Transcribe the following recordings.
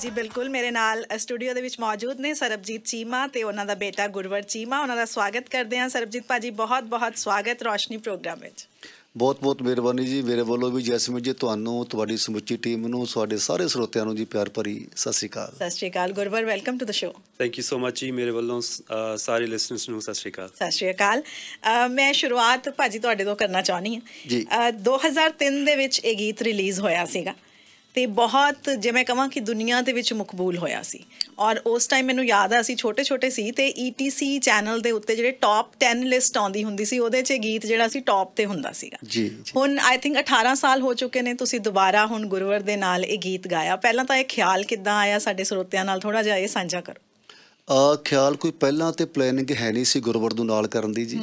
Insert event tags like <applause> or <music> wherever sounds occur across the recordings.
ਜੀ ਬਿਲਕੁਲ ਮੇਰੇ ਨਾਲ ਸਟੂਡੀਓ ਦੇ ਵਿੱਚ ਮੌਜੂਦ ਨੇ ਸਰਬਜੀਤ ਚੀਮਾ ਤੇ ਉਹਨਾਂ ਦਾ ਬੇਟਾ ਗੁਰਵਰ ਚੀਮਾ ਉਹਨਾਂ ਦਾ ਸਵਾਗਤ ਕਰਦੇ ਹਾਂ ਸਰਬਜੀਤ ਭਾਜੀ ਬਹੁਤ-ਬਹੁਤ ਸਵਾਗਤ ਰੋਸ਼ਨੀ ਪ੍ਰੋਗਰਾਮ ਵਿੱਚ ਬਹੁਤ-ਬਹੁਤ ਮਿਹਰਬਾਨੀ ਜੀ ਮੇਰੇ ਵੱਲੋਂ ਵੀ ਜੈਸਮੀਨ ਜੀ ਤੁਹਾਨੂੰ ਤੁਹਾਡੀ ਸਮੁੱਚੀ ਟੀਮ ਨੂੰ ਤੁਹਾਡੇ ਸਾਰੇ ਸਰੋਤਿਆਂ ਨੂੰ ਜੀ ਪਿਆਰ ਭਰੀ ਸਤਿ ਸ਼੍ਰੀ ਅਕਾਲ ਸਤਿ ਸ਼੍ਰੀ ਅਕਾਲ Gurvar welcome to the show thank you so much ਜੀ ਮੇਰੇ ਵੱਲੋਂ ਸਾਰੇ ਲਿਸਨਰਸ ਨੂੰ ਸਤਿ ਸ਼੍ਰੀ ਅਕਾਲ ਸਤਿ ਸ਼੍ਰੀ ਅਕਾਲ ਮੈਂ ਸ਼ੁਰੂਆਤ ਭਾਜੀ ਤੁਹਾਡੇ ਤੋਂ ਕਰਨਾ ਚਾਹਣੀ ਹਾਂ 2003 ਦੇ ਵਿੱਚ ਇਹ ਗੀਤ ਰਿਲੀਜ਼ ਹੋਇਆ ਸੀਗਾ ਤੇ ਬਹੁਤ ਜਿਵੇਂ ਕਹਾਂ ਕਿ ਦੁਨੀਆ ਦੇ ਵਿੱਚ ਮਕਬੂਲ ਹੋਇਆ ਸੀ ਔਰ ਉਸ ਟਾਈਮ ਮੈਨੂੰ ਯਾਦ ਆ ਅਸੀਂ ਛੋਟੇ ਛੋਟੇ ਸੀ ਤੇ ETC ਚੈਨਲ ਦੇ ਉੱਤੇ ਜਿਹੜੇ ਟੌਪ 10 ਲਿਸਟ ਆਉਂਦੀ ਹੁੰਦੀ ਸੀ ਉਹਦੇ 'ਚ ਗੀਤ ਜਿਹੜਾ ਸੀ ਟੌਪ ਤੇ ਹੁੰਦਾ ਸੀਗਾ ਜੀ ਹੁਣ ਆਈ ਥਿੰਕ 18 ਸਾਲ ਹੋ ਚੁੱਕੇ ਨੇ ਤੁਸੀਂ ਦੁਬਾਰਾ ਹੁਣ ਗੁਰਵਰ ਦੇ ਨਾਲ ਇਹ ਗੀਤ ਗਾਇਆ ਪਹਿਲਾਂ ਤਾਂ ਇਹ ਖਿਆਲ ਕਿੱਦਾਂ ਆਇਆ ਸਾਡੇ ਸਰੋਤਿਆਂ ਨਾਲ ਥੋੜਾ ਜਿਹਾ ਇਹ ਸਾਂਝਾ ਕਰੋ ਆ ਖਿਆਲ ਕੋਈ ਪਹਿਲਾਂ ਤੇ ਪਲੈਨਿੰਗ ਹੈ ਨਹੀਂ ਸੀ ਗੁਰਵਰਦੂ ਨਾਲ ਕਰਨ ਦੀ ਜੀ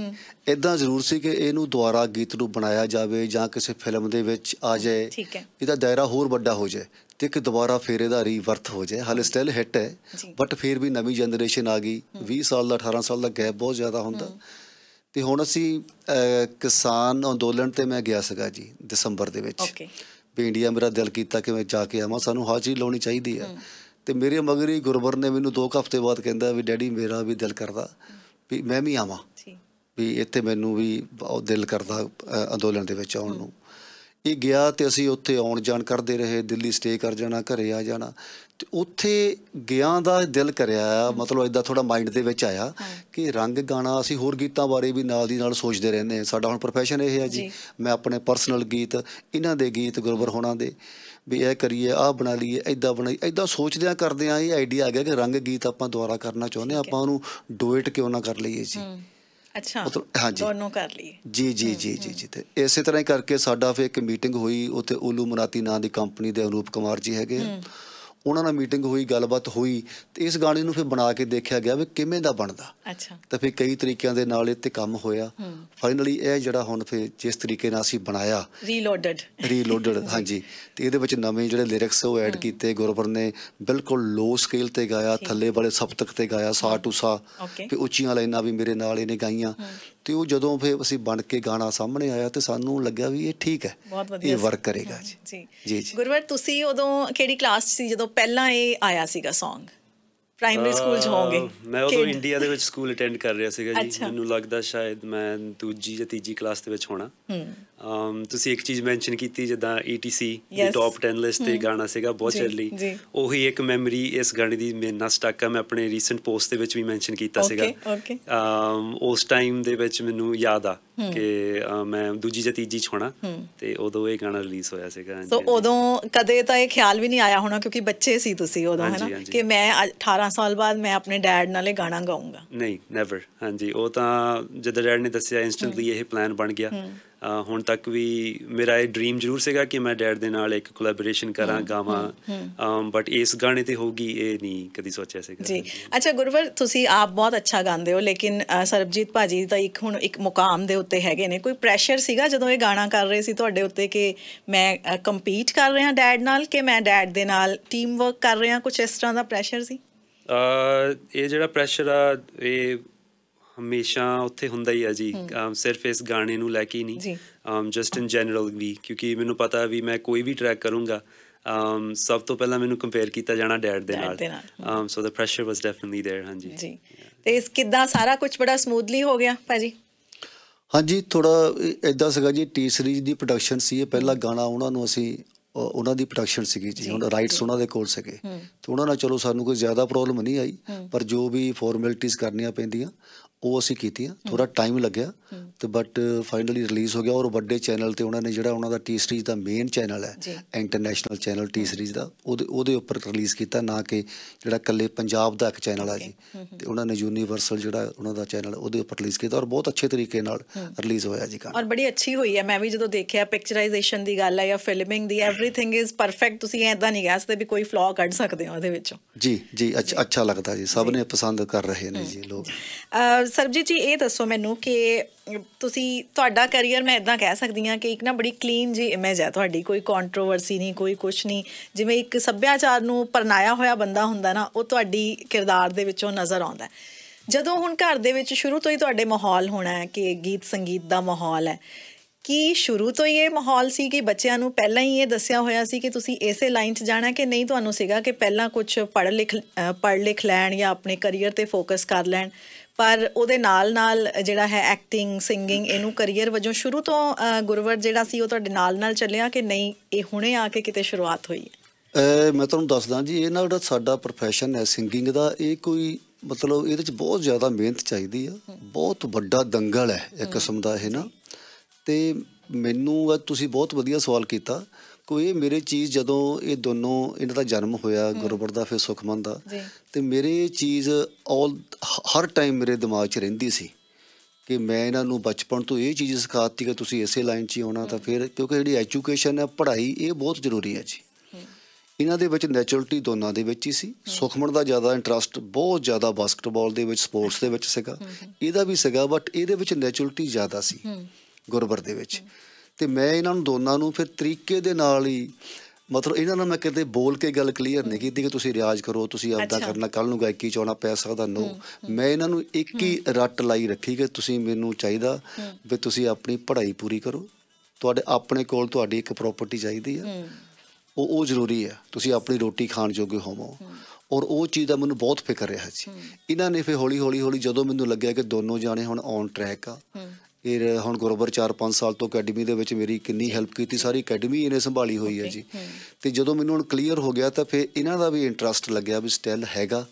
ਇਦਾਂ ਜ਼ਰੂਰ ਸੀ ਕਿ ਇਹਨੂੰ ਦੁਆਰਾ ਗੀਤ ਨੂੰ ਬਣਾਇਆ ਜਾਵੇ ਜਾਂ ਕਿਸੇ ਫਿਲਮ ਦੇ ਵਿੱਚ ਆ ਜਾਏ ਇਹਦਾ ਦਾਇਰਾ ਹੋਰ ਵੱਡਾ ਹੋ ਜਾਏ ਤੇ ਕਿ ਦੁਬਾਰਾ ਫੇਰ ਇਹਦਾ ਰੀਵਰਥ ਹੋ ਜਾਏ ਹਾਲੇ ਸਟਿਲ ਹਿੱਟ ਹੈ ਬਟ ਫੇਰ ਵੀ ਨਵੀਂ ਜਨਰੇਸ਼ਨ ਆ ਗਈ 20 ਸਾਲ ਦਾ 18 ਸਾਲ ਦਾ ਗੈਪ ਬਹੁਤ ਜ਼ਿਆਦਾ ਹੁੰਦਾ ਤੇ ਹੁਣ ਅਸੀਂ ਕਿਸਾਨ ਅੰਦੋਲਨ ਤੇ ਮੈਂ ਗਿਆ ਸੀਗਾ ਜੀ ਦਸੰਬਰ ਦੇ ਵਿੱਚ ਵੀ ਇੰਡੀਆ ਮੇਰਾ ਦਿਲ ਕੀਤਾ ਕਿ ਮੈਂ ਜਾ ਕੇ ਆਵਾਂ ਸਾਨੂੰ ਹਾਜ਼ਰੀ ਲਾਉਣੀ ਚਾਹੀਦੀ ਆ ਤੇ ਮੇਰੇ ਮਗਰ ਹੀ ਗੁਰਬਰ ਨੇ ਮੈਨੂੰ 2 ਹਫ਼ਤੇ ਬਾਅਦ ਕਹਿੰਦਾ ਵੀ ਡੈਡੀ ਮੇਰਾ ਵੀ ਦਿਲ ਕਰਦਾ ਵੀ ਮੈਂ ਵੀ ਆਵਾਂ ਵੀ ਇੱਥੇ ਮੈਨੂੰ ਵੀ ਬਹੁਤ ਦਿਲ ਕਰਦਾ ਅੰਦੋਲਨ ਦੇ ਵਿੱਚ ਆਉਣ ਨੂੰ ਇਹ ਗਿਆ ਤੇ ਅਸੀਂ ਉੱਥੇ ਆਉਣ ਜਾਣ ਕਰਦੇ ਰਹੇ ਦਿੱਲੀ ਸਟੇ ਕਰ ਜਾਣਾ ਘਰੇ ਆ ਜਾਣਾ ਤੇ ਉੱਥੇ ਗਿਆ ਦਾ ਦਿਲ ਕਰਿਆ ਮਤਲਬ ਇਦਾਂ ਥੋੜਾ ਮਾਈਂਡ ਦੇ ਵਿੱਚ ਆਇਆ ਕਿ ਰੰਗ ਗਾਣਾ ਅਸੀਂ ਹੋਰ ਗੀਤਾਂ ਬਾਰੇ ਵੀ ਨਾਲ ਦੀ ਨਾਲ ਸੋਚਦੇ ਰਹਿੰਦੇ ਹਾਂ ਸਾਡਾ ਹੁਣ ਪ੍ਰੋਫੈਸ਼ਨ ਇਹ ਹੈ ਜੀ ਮੈਂ ਆਪਣੇ ਪਰਸਨਲ ਗੀਤ ਇਹਨਾਂ ਦੇ ਗੀਤ ਗੁਰਬਰ ਹੋਣਾ ਦੇ ਵੀ ਇਹ ਕਰੀਏ ਆਹ ਬਣਾ ਲਈਏ ਐਦਾਂ ਬਣਾਈ ਐਦਾਂ ਸੋਚਦਿਆਂ ਕਰਦਿਆਂ ਇਹ ਆਈਡੀਆ ਆ ਗਿਆ ਕਿ ਰੰਗ ਗੀਤ ਆਪਾਂ ਦੁਬਾਰਾ ਕਰਨਾ ਚਾਹੁੰਦੇ ਆਪਾਂ ਉਹਨੂੰ ਡੁਇਟ ਕਿਉਂ ਨਾ ਕਰ ਲਈਏ ਜੀ ਅੱਛਾ ਮਤਲਬ ਹਾਂਜੀ ਦੋਨੋਂ ਕਰ ਲਈ ਜੀ ਜੀ ਜੀ ਜੀ ਜੀ ਤੇ ਇਸੇ ਤਰ੍ਹਾਂ ਹੀ ਕਰਕੇ ਸਾਡਾ ਫੇ ਇੱਕ ਮੀਟਿੰਗ ਹੋਈ ਉੱਥੇ ਉਲੂ ਮਨਾਤੀ ਨਾਂ ਦੀ ਕੰਪਨੀ ਦੇ ਅਨੂਪ ਕੁਮਾਰ ਜੀ ਹੈਗੇ ਉਹਨਾਂ ਨਾਲ ਮੀਟਿੰਗ ਹੋਈ ਗੱਲਬਾਤ ਹੋਈ ਤੇ ਇਸ ਗਾਣੇ ਨੂੰ ਫਿਰ ਬਣਾ ਕੇ ਦੇਖਿਆ ਗਿਆ ਵੀ ਕਿਵੇਂ ਦਾ ਬਣਦਾ ਅੱਛਾ ਤਾਂ ਫਿਰ ਕਈ ਤਰੀਕਿਆਂ ਦੇ ਨਾਲ ਇਹ ਤੇ ਕੰਮ ਹੋਇਆ ਫਾਈਨਲੀ ਇਹ ਜਿਹੜਾ ਹੁਣ ਫਿਰ ਜਿਸ ਤਰੀਕੇ ਨਾਲ ਅਸੀਂ ਬਣਾਇਆ ਰੀਲੋਡਡ ਰੀਲੋਡਡ <laughs> ਹਾਂਜੀ ਤੇ ਇਹਦੇ ਵਿੱਚ ਨਵੇਂ ਜਿਹੜੇ ਲਿਰਿਕਸ ਉਹ ਐਡ ਕੀਤੇ ਗੁਰਵਰ ਨੇ ਬਿਲਕੁਲ ਲੋ ਸਕੇਲ ਤੇ ਗਾਇਆ ਥੱਲੇ ਵਾਲੇ ਸਬਤਕ ਤੇ ਗਾਇਆ ਸਾ ਟੂ ਸਾ ਫਿਰ ਉੱਚੀਆਂ ਲਾਈਨਾਂ ਵੀ ਮੇਰੇ ਨਾਲ ਇਹਨੇ ਗਾਈਆਂ ਤੇ ਉਹ ਜਦੋਂ ਫਿਰ ਅਸੀਂ ਬਣ ਕੇ ਗਾਣਾ ਸਾਹਮਣੇ ਆਇਆ ਤੇ ਸਾਨੂੰ ਲੱਗਿਆ ਵੀ ਇਹ ਠੀਕ ਹੈ ਇਹ ਵਰਕ ਕਰੇਗਾ ਜੀ ਜੀ ਗੁਰਵਰ ਤੁਸੀਂ ਉਦੋਂ ਕਿਹੜੀ ਕਲਾਸ ਸੀ ਜਦੋਂ ਪਹਿਲਾਂ ਇਹ ਆਇਆ ਸੀਗਾ Song ਪ੍ਰਾਇਮਰੀ ਸਕੂਲ ਚ ਹੋਗੇ ਮੈਂ ਉਦੋਂ ਇੰਡੀਆ ਦੇ ਵਿੱਚ ਸਕੂਲ ਅਟੈਂਡ ਕਰ ਰਿਹਾ ਸੀਗਾ ਜੀ ਮੈਨੂੰ ਲੱਗਦਾ ਸ਼ਾਇਦ ਮੈਂ ਦੂਜੀ ਜਾਂ ਤੀਜੀ ਕਲਾਸ ਦੇ ਵਿੱਚ ਹੋਣਾ ਤੁਸੀਂ ਇੱਕ ਚੀਜ਼ ਮੈਂਸ਼ਨ ਕੀਤੀ ਜਿੱਦਾਂ ETC ਦੀ ਟੌਪ 10 ਲਿਸਟ ਤੇ ਗਾਣਾ ਸੀਗਾ ਬਹੁਤ ਚੱਲੀ ਉਹੀ ਇੱਕ ਮੈਮਰੀ ਇਸ ਗਾਣੇ ਦੀ ਮੇਰੇ ਨਾਲ ਸਟਕ ਆ ਮੈਂ ਆਪਣੇ ਰੀਸੈਂਟ ਪੋਸਟ ਦੇ ਵਿੱਚ ਵੀ ਮੈਂਸ਼ਨ ਕੀਤਾ ਸੀਗਾ ਉਸ ਟਾਈਮ ਦੇ ਵਿੱਚ ਮੈਨੂੰ ਯਾਦ ਆ ਕਿ ਮੈਂ ਦੂਜੀ ਜਾਂ ਤੀਜੀ ਛੋਣਾ ਤੇ ਉਦੋਂ ਇਹ ਗਾਣਾ ਰਿਲੀਜ਼ ਹੋਇਆ ਸੀਗਾ ਸੋ ਉਦੋਂ ਕਦੇ ਤਾਂ ਇਹ ਖਿਆਲ ਵੀ ਨਹੀਂ ਆਇਆ ਹੋਣਾ ਕਿਉਂਕਿ ਬੱਚੇ ਸੀ ਤੁਸੀਂ ਉਦੋਂ ਨਾ ਕਿ ਮੈਂ 18 ਸਾਲ ਬਾਅਦ ਮੈਂ ਆਪਣੇ ਡੈਡ ਨਾਲ ਇਹ ਗਾਣਾ ਗਾਉਂਗਾ ਨਹੀਂ ਨੈਵਰ ਹਾਂਜੀ ਉਹ ਤਾਂ ਜਦ ਡੈਡ ਨੇ ਦੱਸਿਆ ਇਨਸਟੈਂਟਲੀ ਇਹ ਪਲਾਨ ਬਣ ਗਿਆ ਹੁਣ ਤੱਕ ਵੀ ਮੇਰਾ ਇਹ ਡ੍ਰੀਮ ਜ਼ਰੂਰ ਸੀਗਾ ਕਿ ਮੈਂ ਡੈਡ ਦੇ ਨਾਲ ਇੱਕ ਕੋਲੈਬੋਰੇਸ਼ਨ ਕਰਾਂ ਗਾਵਾਂ ਬਟ ਇਸ ਗਾਣੇ ਤੇ ਹੋਗੀ ਇਹ ਨਹੀਂ ਕਦੀ ਸੋਚਿਆ ਸੀਗਾ ਜੀ ਅੱਛਾ ਗੁਰਵਰ ਤੁਸੀਂ ਆਪ ਬਹੁਤ ਅੱਛਾ ਗਾਉਂਦੇ ਹੋ ਲੇਕਿਨ ਸਰਬਜੀਤ ਭਾਜੀ ਦਾ ਇੱਕ ਹੁਣ ਇੱਕ ਮੁਕਾਮ ਦੇ ਉੱਤੇ ਹੈਗੇ ਨੇ ਕੋਈ ਪ੍ਰੈਸ਼ਰ ਸੀਗਾ ਜਦੋਂ ਇਹ ਗਾਣਾ ਕਰ ਰਹੇ ਸੀ ਤੁਹਾਡੇ ਉੱਤੇ ਕਿ ਮੈਂ ਕੰਪੀਟ ਕਰ ਰਿਹਾ ਡੈਡ ਨਾਲ ਕਿ ਮੈਂ ਡੈਡ ਦੇ ਨਾਲ ਟੀਮ ਵਰਕ ਕਰ ਰਿਹਾ ਕੁਝ ਇਸ ਤਰ੍ਹਾਂ ਦਾ ਪ੍ਰੈਸ਼ਰ ਸੀ ਇਹ ਜਿਹੜਾ ਪ੍ਰੈਸ਼ਰ ਆ ਇਹ ਹਮੇਸ਼ਾ ਉੱਥੇ ਹੁੰਦਾ ਹੀ ਆ ਜੀ ਸਿਰਫ ਇਸ ਗਾਣੇ ਨੂੰ ਲੈ ਕੇ ਨਹੀਂ ਜੀ ਜਸਟ ਇਨ ਜਨਰਲ ਵੀ ਕਿਉਂਕਿ ਮੈਨੂੰ ਪਤਾ ਵੀ ਮੈਂ ਕੋਈ ਵੀ ਟਰੈਕ ਕਰੂੰਗਾ ਅਮ ਸਭ ਤੋਂ ਪਹਿਲਾਂ ਮੈਨੂੰ ਕੰਪੇਅਰ ਕੀਤਾ ਜਾਣਾ ਡੈਡ ਦੇ ਨਾਲ ਅਮ ਸੋ ਦਾ ਪ੍ਰੈਸ਼ਰ ਵਾਸ ਡੈਫੀਨਿਟਲੀ ਥੇਰ ਹਾਂਜੀ ਜੀ ਤੇ ਇਸ ਕਿਦਾਂ ਸਾਰਾ ਕੁਝ ਬੜਾ ਸਮੂਥਲੀ ਹੋ ਗਿਆ ਭਾਜੀ ਹਾਂਜੀ ਥੋੜਾ ਇਦਾਂ ਸੀਗਾ ਜੀ ਟੀ ਸੀਰੀਜ਼ ਦੀ ਪ੍ਰੋਡਕਸ਼ਨ ਸੀ ਇਹ ਪਹਿਲਾ ਗਾਣਾ ਉਹਨਾਂ ਨੂੰ ਅਸੀਂ ਉਹਨਾਂ ਦੀ ਪ੍ਰੋਡਕਸ਼ਨ ਸੀਗੀ ਜੀ ਹੁਣ ਰਾਈਟਸ ਉਹਨਾਂ ਦੇ ਕੋਲ ਸੀਗੇ ਤੇ ਉਹਨਾਂ ਨਾਲ ਚਲੋ ਸਾਨੂੰ ਕੋਈ ਜ਼ਿਆਦਾ ਪ੍ਰੋਬਲਮ ਨਹੀਂ ਆਈ ਪਰ ਜੋ ਵੀ ਫਾਰਮੈਲਿਟੀਆਂ ਕਰਨੀਆਂ ਪੈਂਦੀਆਂ ਉਹ ਅਸੀਂ ਕੀਤੀਆਂ ਥੋੜਾ ਟਾਈਮ ਲੱਗਿਆ ਤੇ ਬਟ ਫਾਈਨਲੀ ਰਿਲੀਜ਼ ਹੋ ਗਿਆ ਔਰ ਵੱਡੇ ਚੈਨਲ ਤੇ ਉਹਨਾਂ ਨੇ ਜਿਹੜਾ ਉਹਨਾਂ ਦਾ ਟੀ ਸੀਰੀਜ਼ ਦਾ ਮੇਨ ਚੈਨਲ ਹੈ ਇੰਟਰਨੈਸ਼ਨਲ ਚੈਨਲ ਟੀ ਸੀਰੀਜ਼ ਦਾ ਉਹਦੇ ਉਹਦੇ ਉੱਪਰ ਰਿਲੀਜ਼ ਕੀਤਾ ਨਾ ਕਿ ਜਿਹੜਾ ਕੱਲੇ ਪੰਜਾਬ ਦਾ ਇੱਕ ਚੈਨਲ ਆ ਜੀ ਤੇ ਉਹਨਾਂ ਨੇ ਯੂਨੀਵਰਸਲ ਜਿਹੜਾ ਉਹਨਾਂ ਦਾ ਚੈਨਲ ਉਹਦੇ ਉੱਪਰ ਰਿਲੀਜ਼ ਕੀਤਾ ਔਰ ਬਹੁਤ ਅੱਛੇ ਤਰੀਕੇ ਨਾਲ ਰਿਲੀਜ਼ ਹੋਇਆ ਜੀ ਕਾ ਔਰ ਬੜੀ ਅੱਛੀ ਹੋਈ ਹੈ ਮੈਂ ਵੀ ਜਦੋਂ ਦੇਖਿਆ ਪਿਕਚਰਾਈਜ਼ੇਸ਼ਨ ਦੀ ਗੱਲ ਹੈ ਜਾਂ ਫਿਲਮਿੰਗ ਦੀ ਐਵਰੀਥਿੰਗ ਇਜ਼ ਪਰਫੈਕਟ ਤੁਸੀਂ ਐਦਾਂ ਨਹੀਂ ਕਹਿ ਸਕਦੇ ਵੀ ਕੋਈ ਫਲੋ ਕੱਢ ਸਕਦੇ ਹੋ ਉਹਦੇ ਵਿੱਚੋਂ ਜੀ ਜੀ ਅੱਛਾ ਲੱਗਦਾ ਜੀ ਸਭ ਨੇ ਪਸੰਦ ਕਰ ਰਹੇ ਨੇ ਜੀ ਲੋਕ ਸਰਬਜੀਤ ਜੀ ਇਹ ਦੱਸੋ ਮੈਨੂੰ ਕਿ ਤੁਸੀਂ ਤੁਹਾਡਾ ਕੈਰੀਅਰ ਮੈਂ ਇਦਾਂ ਕਹਿ ਸਕਦੀ ਹਾਂ ਕਿ ਇੱਕ ਨਾ ਬੜੀ ਕਲੀਨ ਜੀ ਇਮੇਜ ਹੈ ਤੁਹਾਡੀ ਕੋਈ ਕੰਟਰੋਵਰਸੀ ਨਹੀਂ ਕੋਈ ਕੁਛ ਨਹੀਂ ਜਿਵੇਂ ਇੱਕ ਸੱਭਿਆਚਾਰ ਨੂੰ ਪਰਨਾਇਆ ਹੋਇਆ ਬੰਦਾ ਹੁੰਦਾ ਨਾ ਉਹ ਤੁਹਾਡੀ ਕਿਰਦਾਰ ਦੇ ਵਿੱਚੋਂ ਨਜ਼ਰ ਆਉਂਦਾ ਜਦੋਂ ਹੁਣ ਘਰ ਦੇ ਵਿੱਚ ਸ਼ੁਰੂ ਤੋਂ ਹੀ ਤੁਹਾਡੇ ਮਾਹੌਲ ਹੋਣਾ ਹੈ ਕਿ ਗੀਤ ਸੰਗੀਤ ਦਾ ਮਾਹੌਲ ਹੈ ਕੀ ਸ਼ੁਰੂ ਤੋਂ ਹੀ ਇਹ ਮਾਹੌਲ ਸੀ ਕਿ ਬੱਚਿਆਂ ਨੂੰ ਪਹਿਲਾਂ ਹੀ ਇਹ ਦੱਸਿਆ ਹੋਇਆ ਸੀ ਕਿ ਤੁਸੀਂ ਇਸੇ ਲਾਈਨ 'ਚ ਜਾਣਾ ਕਿ ਨਹੀਂ ਤੁਹਾਨੂੰ ਸੀਗਾ ਕਿ ਪਹਿਲਾਂ ਕੁਝ ਪੜ੍ਹ ਲਿਖ ਪੜ੍ਹ ਲਿਖ ਲੈਣ ਜਾਂ ਆਪਣੇ ਕੈਰੀਅਰ ਤੇ ਫੋਕਸ ਕਰ ਲੈਣ ਪਰ ਉਹਦੇ ਨਾਲ ਨਾਲ ਜਿਹੜਾ ਹੈ ਐਕਟਿੰਗ ਸਿੰਗਿੰਗ ਇਹਨੂੰ ਕੈਰੀਅਰ ਵਜੋਂ ਸ਼ੁਰੂ ਤੋਂ ਗੁਰਵਰ ਜਿਹੜਾ ਸੀ ਉਹ ਤੁਹਾਡੇ ਨਾਲ ਨਾਲ ਚੱਲਿਆ ਕਿ ਨਹੀਂ ਇਹ ਹੁਣੇ ਆ ਕੇ ਕਿਤੇ ਸ਼ੁਰੂਆਤ ਹੋਈ ਹੈ ਮੈਂ ਤੁਹਾਨੂੰ ਦੱਸਦਾ ਜੀ ਇਹ ਨਾਲ ਜਿਹੜਾ ਸਾਡਾ profession ਹੈ ਸਿੰਗਿੰਗ ਦਾ ਇਹ ਕੋਈ ਮਤਲਬ ਇਹਦੇ ਵਿੱਚ ਬਹੁਤ ਜ਼ਿਆਦਾ ਮਿਹਨਤ ਚਾਹੀਦੀ ਆ ਬਹੁਤ ਵੱਡਾ ਦੰਗਲ ਹੈ ਇੱਕ ਕਿਸਮ ਦਾ ਇਹ ਨਾ ਤੇ ਮੈਨੂੰ ਤੁਸੀਂ ਬਹੁਤ ਵਧੀਆ ਸਵਾਲ ਕੀਤਾ ਕੋਈ ਮੇਰੇ ਚੀਜ਼ ਜਦੋਂ ਇਹ ਦੋਨੋਂ ਇਹਨਾਂ ਦਾ ਜਨਮ ਹੋਇਆ ਗੁਰਬਰ ਦਾ ਫਿਰ ਸੁਖਮਨ ਦਾ ਤੇ ਮੇਰੇ ਚੀਜ਼ ਆਲ ਹਰ ਟਾਈਮ ਮੇਰੇ ਦਿਮਾਗ 'ਚ ਰਹਿੰਦੀ ਸੀ ਕਿ ਮੈਂ ਇਹਨਾਂ ਨੂੰ ਬਚਪਨ ਤੋਂ ਇਹ ਚੀਜ਼ ਸਿਖਾਤੀ ਕਿ ਤੁਸੀਂ ਇਸੇ ਲਾਈਨ 'ਚ ਹੀ ਆਉਣਾ ਤਾਂ ਫਿਰ ਕਿਉਂਕਿ ਜਿਹੜੀ ਐਜੂਕੇਸ਼ਨ ਹੈ ਪੜ੍ਹਾਈ ਇਹ ਬਹੁਤ ਜ਼ਰੂਰੀ ਹੈ ਜੀ ਇਹਨਾਂ ਦੇ ਵਿੱਚ ਨੇਚਰਲਟੀ ਦੋਨਾਂ ਦੇ ਵਿੱਚ ਹੀ ਸੀ ਸੁਖਮਨ ਦਾ ਜ਼ਿਆਦਾ ਇੰਟਰਸਟ ਬਹੁਤ ਜ਼ਿਆਦਾ ਬਾਸਕਟਬਾਲ ਦੇ ਵਿੱਚ ਸਪੋਰਟਸ ਦੇ ਵਿੱਚ ਸੀਗਾ ਇਹਦਾ ਵੀ ਸੀਗਾ ਬਟ ਇਹਦੇ ਵਿੱਚ ਨੇਚਰਲਟੀ ਜ਼ਿਆਦਾ ਸੀ ਗੁਰਬਰ ਦੇ ਵਿੱਚ ਤੇ ਮੈਂ ਇਹਨਾਂ ਨੂੰ ਦੋਨਾਂ ਨੂੰ ਫਿਰ ਤਰੀਕੇ ਦੇ ਨਾਲ ਹੀ ਮਤਲਬ ਇਹਨਾਂ ਨਾਲ ਮੈਂ ਕਿਤੇ ਬੋਲ ਕੇ ਗੱਲ ਕਲੀਅਰ ਨਹੀਂ ਕੀਤੀ ਕਿ ਤੁਸੀਂ ਰਿਆਜ਼ ਕਰੋ ਤੁਸੀਂ ਆਪਦਾ ਕਰਨਾ ਕੱਲ ਨੂੰ ਗਾਇਕੀ ਚ ਆਉਣਾ ਪੈ ਸਕਦਾ ਨੋ ਮੈਂ ਇਹਨਾਂ ਨੂੰ ਇੱਕ ਹੀ ਰੱਟ ਲਾਈ ਰੱਖੀ ਕਿ ਤੁਸੀਂ ਮੈਨੂੰ ਚਾਹੀਦਾ ਵੀ ਤੁਸੀਂ ਆਪਣੀ ਪੜ੍ਹਾਈ ਪੂਰੀ ਕਰੋ ਤੁਹਾਡੇ ਆਪਣੇ ਕੋਲ ਤੁਹਾਡੀ ਇੱਕ ਪ੍ਰਾਪਰਟੀ ਚਾਹੀਦੀ ਆ ਉਹ ਉਹ ਜ਼ਰੂਰੀ ਆ ਤੁਸੀਂ ਆਪਣੀ ਰੋਟੀ ਖਾਣ ਜੋਗੇ ਹੋਵੋ ਔਰ ਉਹ ਚੀਜ਼ ਦਾ ਮੈਨੂੰ ਬਹੁਤ ਫਿਕਰ ਰਿਹਾ ਸੀ ਇਹਨਾਂ ਨੇ ਫੇ ਹੌਲੀ ਹੌਲੀ ਹੌਲੀ ਜਦੋਂ ਮੈਨੂੰ ਲੱਗਿਆ ਕਿ ਦੋਨੋਂ ਜਾਣੇ ਹੁਣ ਔਨ ਟਰੈਕ ਆ ਫਿਰ ਹੁਣ ਗੁਰਬਰ 4-5 ਸਾਲ ਤੋਂ ਅਕੈਡਮੀ ਦੇ ਵਿੱਚ ਮੇਰੀ ਕਿੰਨੀ ਹੈਲਪ ਕੀਤੀ ਸਾਰੀ ਅਕੈਡਮੀ ਇਹਨੇ ਸੰਭਾਲੀ ਹੋਈ ਹੈ ਜੀ ਤੇ ਜਦੋਂ ਮੈਨੂੰ ਹੁਣ ਕਲੀਅਰ ਹੋ ਗਿਆ ਤਾਂ ਫਿਰ ਇਹਨਾਂ ਦਾ ਵੀ ਇੰਟਰਸਟ ਲੱਗਿਆ ਵੀ ਸਟਾਈਲ ਹੈਗਾ